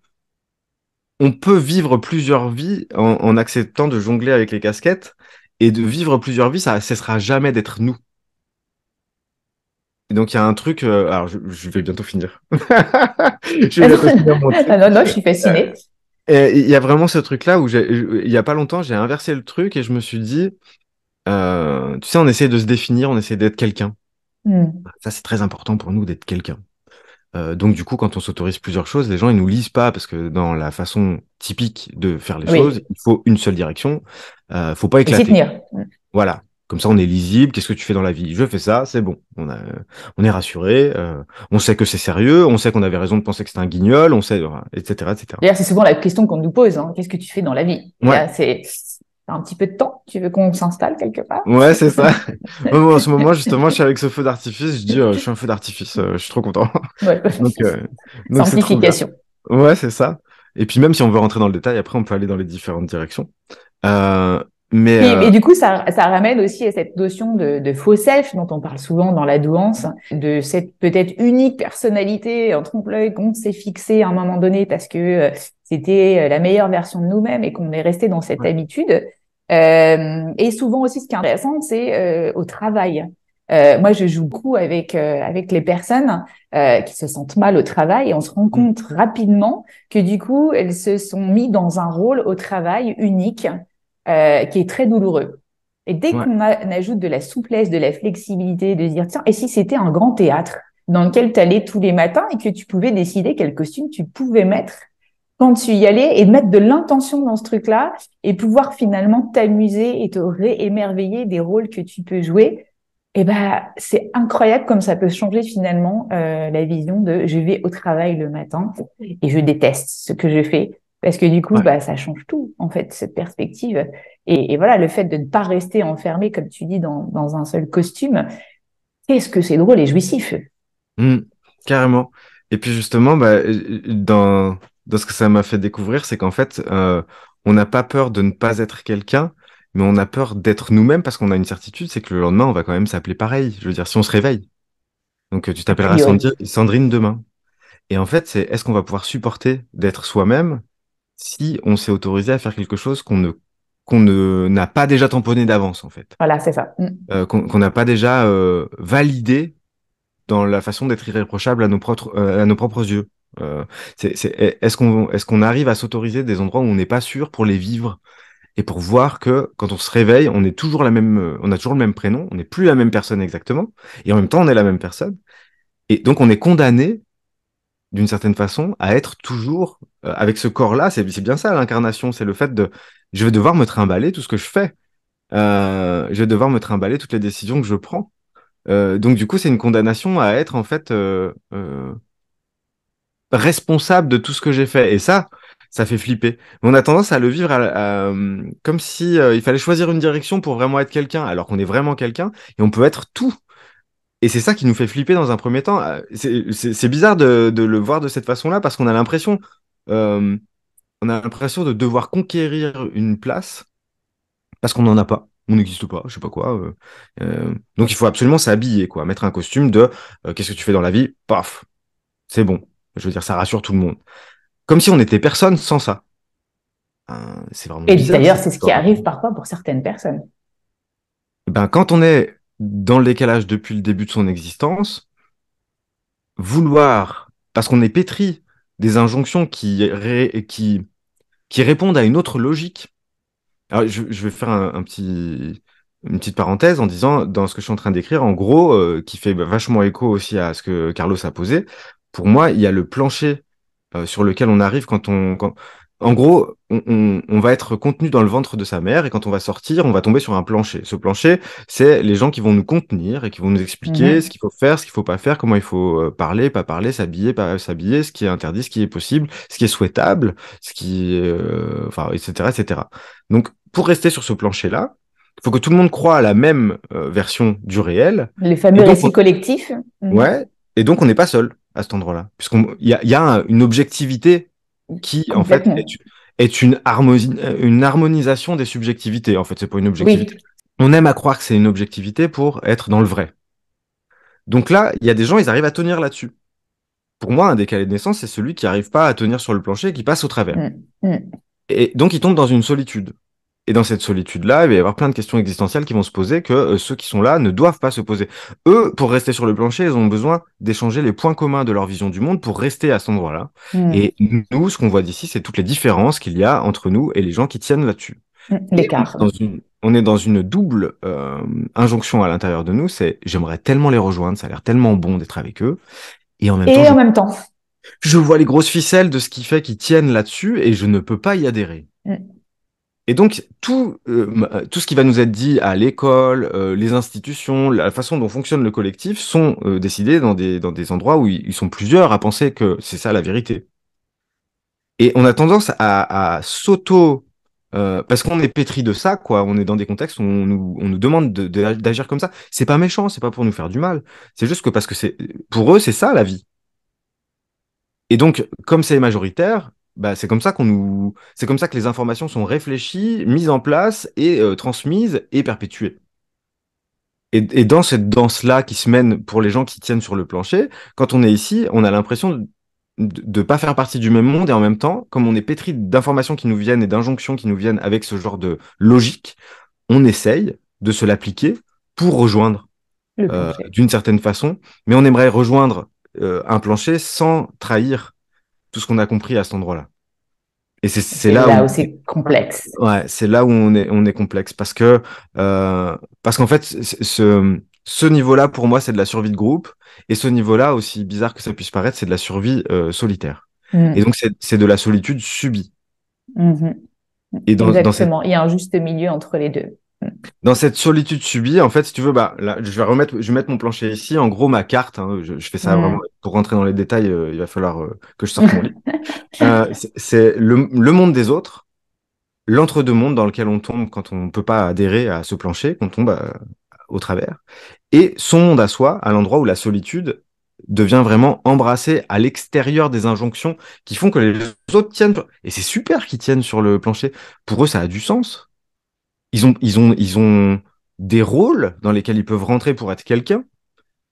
[SPEAKER 2] on peut vivre plusieurs vies en, en, acceptant de jongler avec les casquettes et de vivre plusieurs vies, ça ne cessera jamais d'être nous. Et donc il y a un truc. Euh, alors je, vais bientôt finir.
[SPEAKER 1] je vais mon non non, je suis fasciné.
[SPEAKER 2] Euh, il y a vraiment ce truc là où il y a pas longtemps j'ai inversé le truc et je me suis dit, euh, tu sais, on essaie de se définir, on essaie d'être quelqu'un. Hmm. Ça c'est très important pour nous d'être quelqu'un. Euh, donc du coup, quand on s'autorise plusieurs choses, les gens ils nous lisent pas parce que dans la façon typique de faire les choses, il faut une seule direction, euh, faut pas éclater. Voilà. Comme ça, on est lisible. Qu'est-ce que tu fais dans la vie Je fais ça, c'est bon. On, on est rassuré. Euh, on sait que c'est sérieux. On sait qu'on avait raison de penser que c'était un guignol. On sait, etc., etc. D'ailleurs,
[SPEAKER 1] c'est souvent la question qu'on nous pose. Hein. Qu'est-ce que tu fais dans la vie un petit peu de temps Tu veux qu'on s'installe quelque part Ouais,
[SPEAKER 2] c'est ça. en ce moment, justement, je suis avec ce feu d'artifice. Je dis, euh, je suis un feu d'artifice. Euh, je suis trop content. Ouais. Euh, ouais, c'est ça. Et puis même si on veut rentrer dans le détail, après, on peut aller dans les différentes directions. Mais, et, du
[SPEAKER 1] coup, ça, ça ramène aussi à cette notion de, faux self dont on parle souvent dans la douance, de cette peut-être unique personnalité en trompe-l'œil qu'on s'est fixé à un moment donné parce que c'était la meilleure version de nous-mêmes et qu'on est resté dans cette habitude. Euh, et souvent aussi, ce qui est intéressant, c'est euh, au travail. Euh, moi, je joue beaucoup avec euh, avec les personnes qui se sentent mal au travail et on se rend mmh. compte rapidement que du coup, elles se sont mis dans un rôle au travail unique qui est très douloureux. Et dès qu'on ajoute de la souplesse, de la flexibilité, de dire tiens, et si c'était un grand théâtre dans lequel tu allais tous les matins et que tu pouvais décider quel costume tu pouvais mettre quand tu y allais et de mettre de l'intention dans ce truc-là et pouvoir finalement t'amuser et te réémerveiller des rôles que tu peux jouer. eh ben, c'est incroyable comme ça peut changer finalement euh, la vision de je vais au travail le matin et je déteste ce que je fais parce que du coup, bah, ça change tout en fait cette perspective. Et, voilà, le fait de ne pas rester enfermé comme tu dis dans, dans un seul costume, qu'est-ce que c'est drôle et jouissif.
[SPEAKER 2] Mmh, carrément. Et puis justement, bah, euh, dans ce que ça m'a fait découvrir, c'est qu'en fait, euh, on n'a pas peur de ne pas être quelqu'un, mais on a peur d'être nous-mêmes parce qu'on a une certitude, c'est que le lendemain, on va quand même s'appeler pareil. Je veux dire, si on se réveille. Donc, euh, tu t'appelleras Sandrine demain. Et en fait, c'est est-ce qu'on va pouvoir supporter d'être soi-même si on s'est autorisé à faire quelque chose qu'on ne qu'on ne n'a pas déjà tamponné d'avance en fait.
[SPEAKER 1] Voilà, c'est ça. Mm.
[SPEAKER 2] Euh, qu'on n'a pas déjà validé dans la façon d'être irréprochable à nos propres à nos propres yeux. Euh, est-ce est, qu'on arrive à s'autoriser des endroits où on n'est pas sûr pour les vivre et pour voir que quand on se réveille, on est toujours la même, euh, on a toujours le même prénom, on n'est plus la même personne exactement, et en même temps on est la même personne, et donc on est condamné d'une certaine façon à être toujours euh, avec ce corps-là. C'est bien ça l'incarnation, c'est le fait de, je vais devoir me trimballer tout ce que je fais, je vais devoir me trimballer toutes les décisions que je prends. donc du coup c'est une condamnation à être en fait responsable de tout ce que j'ai fait. Et ça, ça fait flipper. on a tendance à le vivre comme si euh, il fallait choisir une direction pour vraiment être quelqu'un, alors qu'on est vraiment quelqu'un et on peut être tout. Et c'est ça qui nous fait flipper dans un premier temps. Euh, c'est bizarre de, le voir de cette façon-là parce qu'on a l'impression, euh, on a l'impression de devoir conquérir une place parce qu'on n'en a pas on n'existe pas, je sais pas quoi. donc il faut absolument s'habiller, quoi, mettre un costume de qu'est-ce que tu fais dans la vie, paf, c'est bon. Je veux dire, ça rassure tout le monde. Comme si on n'était personne sans ça. Euh, c'est vraiment. Et d'ailleurs, c'est ce qui arrive
[SPEAKER 1] parfois pour certaines personnes.
[SPEAKER 2] Ben, quand on est dans le décalage depuis le début de son existence, vouloir, parce qu'on est pétri des injonctions qui, qui, qui répondent à une autre logique. je, vais faire un, petit, une petite parenthèse en disant, dans ce que je suis en train d'écrire, en gros, euh, qui fait vachement écho aussi à ce que Carlos a posé, pour moi, il y a le plancher euh, sur lequel on arrive quand on. En gros, on, va être contenu dans le ventre de sa mère et quand on va sortir, on va tomber sur un plancher. Ce plancher, c'est les gens qui vont nous contenir et qui vont nous expliquer mhm. ce qu'il faut faire, ce qu'il faut pas faire, comment il faut euh, parler, pas parler, s'habiller, pas s'habiller, ce qui est interdit, ce qui est possible, ce qui est souhaitable, ce qui, euh, enfin, etc., etc. Donc, pour rester sur ce plancher-là, il faut que tout le monde croit à la même version du réel. Les
[SPEAKER 1] fameux récits collectifs. Mhm. Ouais.
[SPEAKER 2] Et donc, on n'est pas seul à cet endroit-là. Puisqu'il y a, y a, une objectivité qui, en fait, est, une, une harmonisation des subjectivités. En fait, c'est pas une objectivité. On aime à croire que c'est une objectivité pour être dans le vrai. Donc là, il y a des gens, ils arrivent à tenir là-dessus. Pour moi, un décalé de naissance, c'est celui qui n'arrive pas à tenir sur le plancher et qui passe au travers. Mmh. Mmh. Et donc, il tombe dans une solitude. Et dans cette solitude-là, il va y avoir plein de questions existentielles qui vont se poser que euh, ceux qui sont là ne doivent pas se poser. Eux, pour rester sur le plancher, ils ont besoin d'échanger les points communs de leur vision du monde pour rester à cet endroit-là. Mm. Et nous, ce qu'on voit d'ici, c'est toutes les différences qu'il y a entre nous et les gens qui tiennent là-dessus.
[SPEAKER 1] Mm. L'écart.
[SPEAKER 2] on est dans une double euh, injonction à l'intérieur de nous, c'est j'aimerais tellement les rejoindre, ça a l'air tellement bon d'être avec eux. Et en même temps, en je... même temps. Je vois les grosses ficelles de ce qui fait qu'ils tiennent là-dessus et je ne peux pas y adhérer. Mm. Et donc, tout, euh, tout ce qui va nous être dit à l'école, euh, les institutions, la façon dont fonctionne le collectif sont euh, décidés dans des, dans des endroits où ils sont plusieurs à penser que c'est ça la vérité. Et on a tendance à, s'auto... parce qu'on est pétri de ça, quoi. On est dans des contextes où on nous, on nous demande d'agir comme ça. C'est pas méchant, c'est pas pour nous faire du mal. C'est juste que parce que c'est pour eux, c'est ça la vie. Et donc, comme c'est majoritaire, bah, c'est comme ça qu'on nous, c'est comme ça que les informations sont réfléchies, mises en place et euh, transmises et perpétuées. Et, dans cette danse-là qui se mène pour les gens qui tiennent sur le plancher, quand on est ici, on a l'impression de ne pas faire partie du même monde et en même temps, comme on est pétri d'informations qui nous viennent et d'injonctions qui nous viennent avec ce genre de logique, on essaye de se l'appliquer pour rejoindre euh, d'une certaine façon, mais on aimerait rejoindre euh, un plancher sans trahir tout ce qu'on a compris à cet endroit-là. Et c'est là, là, où, c'est complexe. Ouais, c'est là où on est, on est complexe parce que euh, parce qu'en fait, ce, ce niveau-là pour moi, c'est de la survie de groupe, et ce niveau-là, aussi bizarre que ça puisse paraître, c'est de la survie euh, solitaire. Mm. Et donc c'est de la solitude subie. Mm-hmm. Et Exactement.
[SPEAKER 1] Il y a un juste milieu entre les deux.
[SPEAKER 2] Dans cette solitude subie, en fait, si tu veux, bah, je vais remettre, je vais mettre mon plancher ici. En gros, ma carte, hein, je, fais ça mm. vraiment pour rentrer dans les détails. Euh, il va falloir euh, que je sorte mon lit. Euh, c'est le, monde des autres, l'entre-deux mondes dans lequel on tombe quand on ne peut pas adhérer à ce plancher, qu'on tombe au travers, et son monde à soi, à l'endroit où la solitude devient vraiment embrassée à l'extérieur des injonctions qui font que les autres tiennent. Et c'est super qu'ils tiennent sur le plancher. Pour eux, ça a du sens ils ont, ils ont, ils ont des rôles dans lesquels ils peuvent rentrer pour être quelqu'un.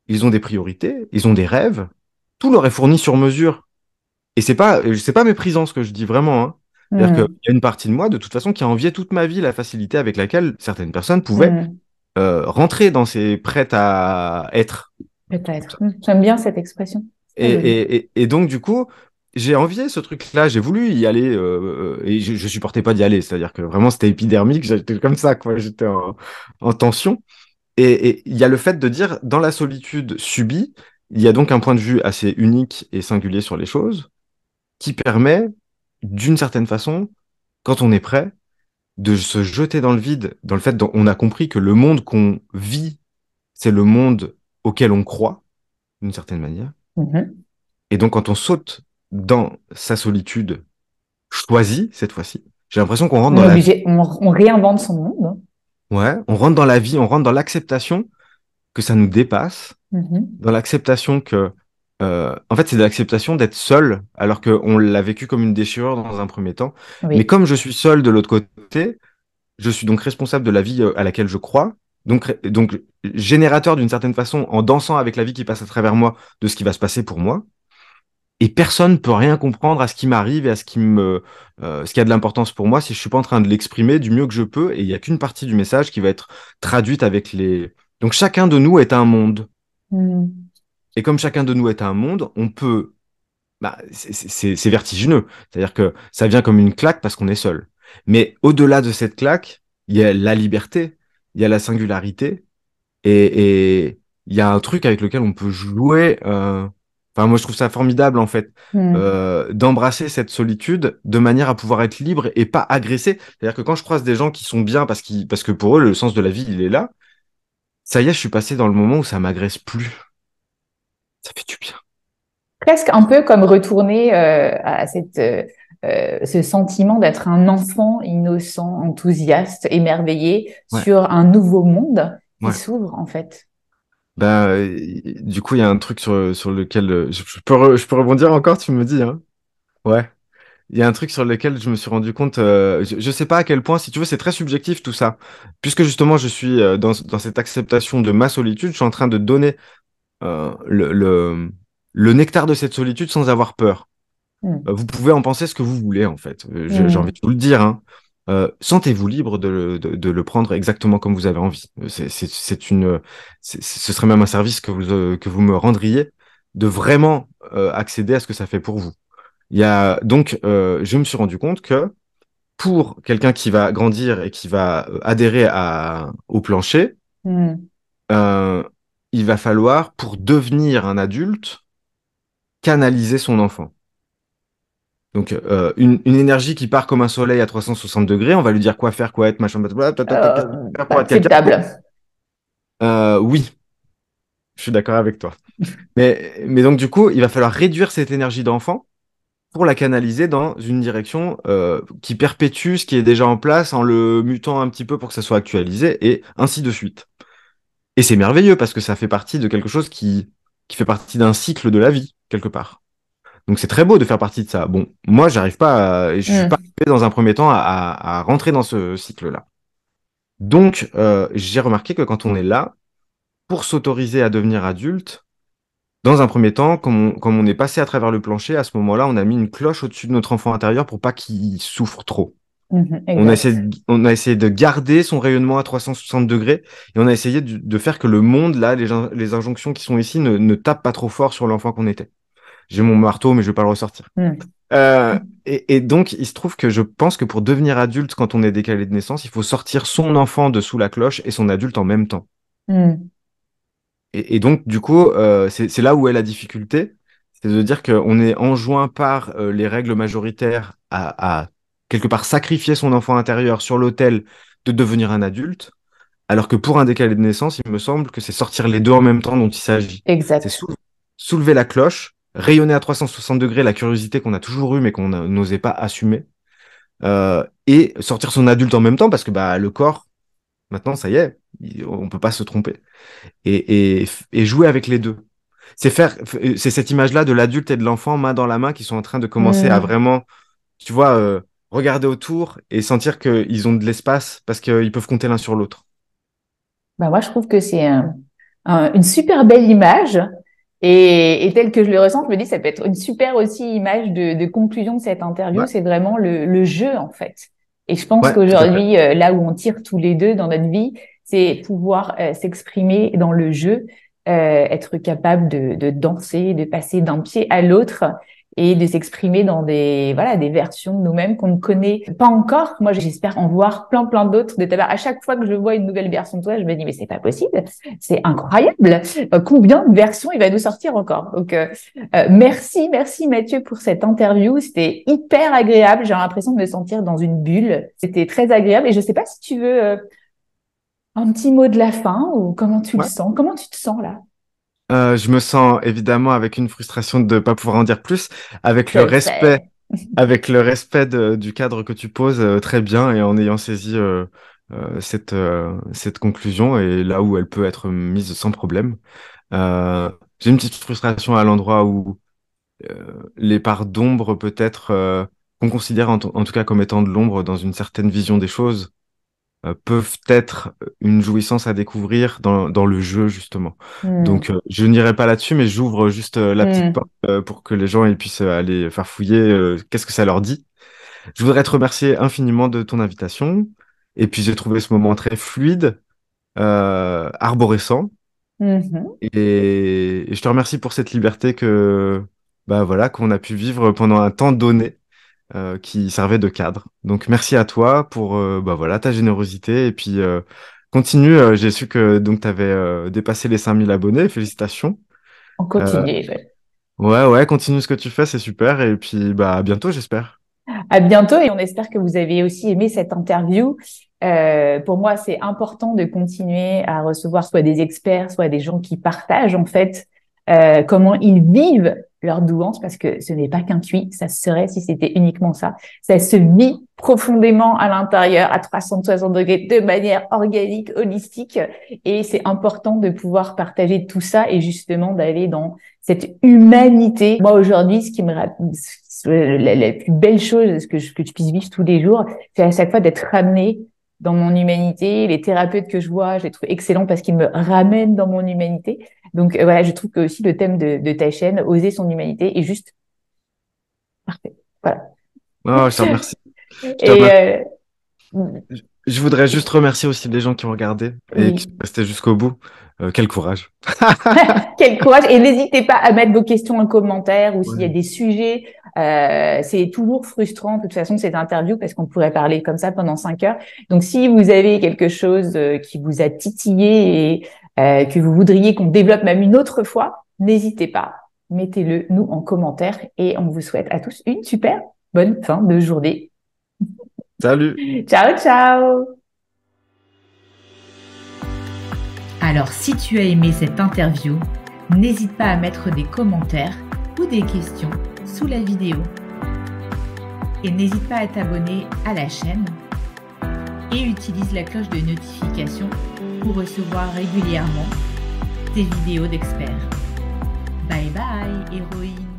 [SPEAKER 2] Ils ont des priorités, ils ont des rêves. Tout leur est fourni sur mesure. Et c'est pas, sais pas méprisant ce que je dis vraiment. Hein. qu'il y a une partie de moi, de toute façon, qui a envié toute ma vie la facilité avec laquelle certaines personnes pouvaient euh, rentrer dans ces prêtes à être.
[SPEAKER 1] Prêtes à être. J'aime bien cette expression. et
[SPEAKER 2] donc, du coup, j'ai envié ce truc-là, j'ai voulu y aller euh, euh, et je, supportais pas d'y aller, c'est-à-dire que vraiment c'était épidermique, j'étais comme ça, quoi, j'étais en, tension. Et il y a le fait de dire, dans la solitude subie, il y a donc un point de vue assez unique et singulier sur les choses qui permet, d'une certaine façon, quand on est prêt, de se jeter dans le vide, dans le fait qu'on a compris que le monde qu'on vit, c'est le monde auquel on croit, d'une certaine manière. Mm-hmm. Et donc quand on saute dans sa solitude choisie cette fois-ci. J'ai l'impression qu'on rentre dans la
[SPEAKER 1] On, réinvente son monde.
[SPEAKER 2] Hein. Ouais, on rentre dans la vie, on rentre dans l'acceptation que ça nous dépasse, mm-hmm. dans l'acceptation que euh, en fait, c'est de l'acceptation d'être seul, alors qu'on l'a vécu comme une déchirure dans un premier temps. Mais comme je suis seul de l'autre côté, je suis donc responsable de la vie euh, à laquelle je crois, donc, donc générateur d'une certaine façon, en dansant avec la vie qui passe à travers moi, de ce qui va se passer pour moi et personne peut rien comprendre à ce qui m'arrive et à ce qui me euh, ce qui a de l'importance pour moi si je suis pas en train de l'exprimer du mieux que je peux et il y a qu'une partie du message qui va être traduite avec les donc chacun de nous est un monde mm. et comme chacun de nous est un monde on peut bah, c'est vertigineux c'est-à-dire que ça vient comme une claque parce qu'on est seul mais au-delà de cette claque il y a la liberté il y a la singularité et, il y a un truc avec lequel on peut jouer euh, Enfin, moi, je trouve ça formidable, en fait, hmm. euh, d'embrasser cette solitude de manière à pouvoir être libre et pas agressé. C'est-à-dire que quand je croise des gens qui sont bien parce, qu'ils, parce que pour eux, le sens de la vie, il est là, ça y est, je suis passé dans le moment où ça m'agresse plus. Ça
[SPEAKER 1] fait du bien. Presque un peu comme retourner euh, à cette, euh, ce sentiment d'être un enfant innocent, enthousiaste, émerveillé sur un nouveau monde qui s'ouvre, en fait.
[SPEAKER 2] Ben, euh, du coup, il y a un truc sur, lequel euh, je, peux rebondir encore, tu me dis. Hein ouais. Il y a un truc sur lequel je me suis rendu compte, euh, je, sais pas à quel point, si tu veux, c'est très subjectif tout ça. Puisque justement, je suis dans, cette acceptation de ma solitude, je suis en train de donner le, le, nectar de cette solitude sans avoir peur. Hmm. Vous pouvez en penser ce que vous voulez, en fait. J'ai hmm. envie de vous le dire. Hein. Euh, sentez-vous libre de le, prendre exactement comme vous avez envie. Euh, c'est une, ce serait même un service que vous euh, que vous me rendriez de vraiment accéder à ce que ça fait pour vous. Il y a donc, je me suis rendu compte que pour quelqu'un qui va grandir et qui va adhérer à, au plancher, hmm. il va falloir pour devenir un adulte canaliser son enfant. Donc une, une, énergie qui part comme un soleil à 360 degrés, on va lui dire quoi faire, quoi être, machin,
[SPEAKER 1] blablabla.
[SPEAKER 2] Euh, oui, je suis d'accord avec toi. mais, mais donc du coup, il va falloir réduire cette énergie d'enfant pour la canaliser dans une direction qui perpétue ce qui est déjà en place en le mutant un petit peu pour que ça soit actualisé et ainsi de suite. Et c'est merveilleux parce que ça fait partie de quelque chose qui, qui fait partie d'un cycle de la vie, quelque part. Donc c'est très beau de faire partie de ça. Bon, moi, j'arrive pas, je suis mm. pas dans un premier temps à, rentrer dans ce cycle-là. Donc, euh, j'ai remarqué que quand on est là, pour s'autoriser à devenir adulte, dans un premier temps, comme on, est passé à travers le plancher, à ce moment-là, on a mis une cloche au-dessus de notre enfant intérieur pour pas qu'il souffre trop.
[SPEAKER 1] Mm-hmm, on, a essayé
[SPEAKER 2] de, on a de garder son rayonnement à 360 degrés et on a essayé de, faire que le monde, là, les, injonctions qui sont ici ne tapent pas trop fort sur l'enfant qu'on était j'ai mon marteau, mais je vais pas le ressortir. Euh, et, donc, il se trouve que je pense que pour devenir adulte, quand on est décalé de naissance, il faut sortir son enfant de sous la cloche et son adulte en même temps. Hmm. Et, donc, du coup, euh, c'est là où est la difficulté, c'est de dire qu'on est enjoint par euh, les règles majoritaires à, quelque part sacrifier son enfant intérieur sur l'autel de devenir un adulte. Alors que pour un décalé de naissance, il me semble que c'est sortir les deux en même temps dont il s'agit. Exact. C'est soulever la cloche rayonner à 360 degrés la curiosité qu'on a toujours eue mais qu'on n'osait pas assumer, euh, et sortir son adulte en même temps parce que bah, le corps, maintenant, ça y est, on peut pas se tromper. Et, jouer avec les deux. C'est faire, c'est cette image-là de l'adulte et de l'enfant main dans la main qui sont en train de commencer à vraiment, tu vois, euh, regarder autour et sentir qu'ils ont de l'espace parce qu'ils peuvent compter l'un sur l'autre.
[SPEAKER 1] Bah moi, je trouve que c'est une super belle image et, et, tel que je le ressens, je me dis ça peut être une super aussi image de, de conclusion de cette interview. C'est vraiment le, jeu en fait. Et je pense qu'aujourd'hui, euh, là où on tire tous les deux dans notre vie, c'est pouvoir euh, s'exprimer dans le jeu, euh, être capable de, de, danser, de passer d'un pied à l'autre et de s'exprimer dans des voilà des versions de nous-mêmes qu'on ne connaît pas encore. Moi, j'espère en voir plein plein d'autres de ta À chaque fois que je vois une nouvelle version de toi, je me dis mais c'est pas possible, c'est incroyable. Euh, combien de versions il va nous sortir encore Donc euh, euh, merci merci Mathieu pour cette interview, c'était hyper agréable. J'ai l'impression de me sentir dans une bulle. C'était très agréable et je sais pas si tu veux un petit mot de la fin ou comment tu le sens Comment tu te sens là
[SPEAKER 2] euh, je me sens évidemment avec une frustration de ne pas pouvoir en dire plus, avec le respect, avec le respect du cadre que tu poses euh, très bien et en ayant saisi euh, cette, cette conclusion et là où elle peut être mise sans problème. J'ai une petite frustration à l'endroit où les parts d'ombre peut-être qu'on considère en, tout cas comme étant de l'ombre dans une certaine vision des choses euh, peuvent être une jouissance à découvrir dans, le jeu justement. Hmm. Donc euh, je n'irai pas là-dessus, mais j'ouvre juste euh, la petite hmm. porte pour que les gens ils puissent aller faire fouiller qu'est-ce que ça leur dit. Je voudrais te remercier infiniment de ton invitation. Et puis j'ai trouvé ce moment très fluide, arborescent. Hmm. Et, et, je te remercie pour cette liberté que bah voilà qu'on a pu vivre pendant un temps donné. Euh, qui servait de cadre. Donc merci à toi pour euh, bah, voilà, ta générosité et puis euh, continue. J'ai su que donc tu avais dépassé les 5000 abonnés, félicitations.
[SPEAKER 1] On continue. Ouais.
[SPEAKER 2] ouais, ouais, continue ce que tu fais, c'est super et puis bah, à bientôt j'espère.
[SPEAKER 1] À bientôt et on espère que vous avez aussi aimé cette interview. pour moi, c'est important de continuer à recevoir soit des experts, soit des gens qui partagent en fait euh, comment ils vivent leur douance, parce que ce n'est pas qu'un cuit, ça serait si c'était uniquement ça. Ça se vit profondément à l'intérieur, à 360 degrés, de manière organique, holistique. Et c'est important de pouvoir partager tout ça et justement d'aller dans cette humanité. Moi, aujourd'hui, ce qui me la, plus belle chose que je, que je puisse vivre tous les jours, c'est à chaque fois d'être ramené dans mon humanité. Les thérapeutes que je vois, je les trouve excellents parce qu'ils me ramènent dans mon humanité. Donc euh, voilà, je trouve que aussi le thème de, de, ta chaîne, oser son humanité, est juste parfait. Voilà.
[SPEAKER 2] Oh, je te remercie.
[SPEAKER 1] Euh,
[SPEAKER 2] je, voudrais juste remercier aussi les gens qui ont regardé et qui sont restés jusqu'au bout. Euh, quel courage
[SPEAKER 1] Quel courage Et n'hésitez pas à mettre vos questions en commentaire ou s'il y a des sujets. c'est toujours frustrant de toute façon cette interview parce qu'on pourrait parler comme ça pendant cinq heures. Donc si vous avez quelque chose qui vous a titillé et euh, que vous voudriez qu'on développe même une autre fois, n'hésitez pas, mettez-le nous en commentaire et on vous souhaite à tous une super bonne fin de journée.
[SPEAKER 2] Salut.
[SPEAKER 1] ciao, ciao. Alors si tu as aimé cette interview, n'hésite pas à mettre des commentaires ou des questions sous la vidéo. Et n'hésite pas à t'abonner à la chaîne et utilise la cloche de notification recevoir régulièrement des vidéos d'experts. Bye bye, héroïne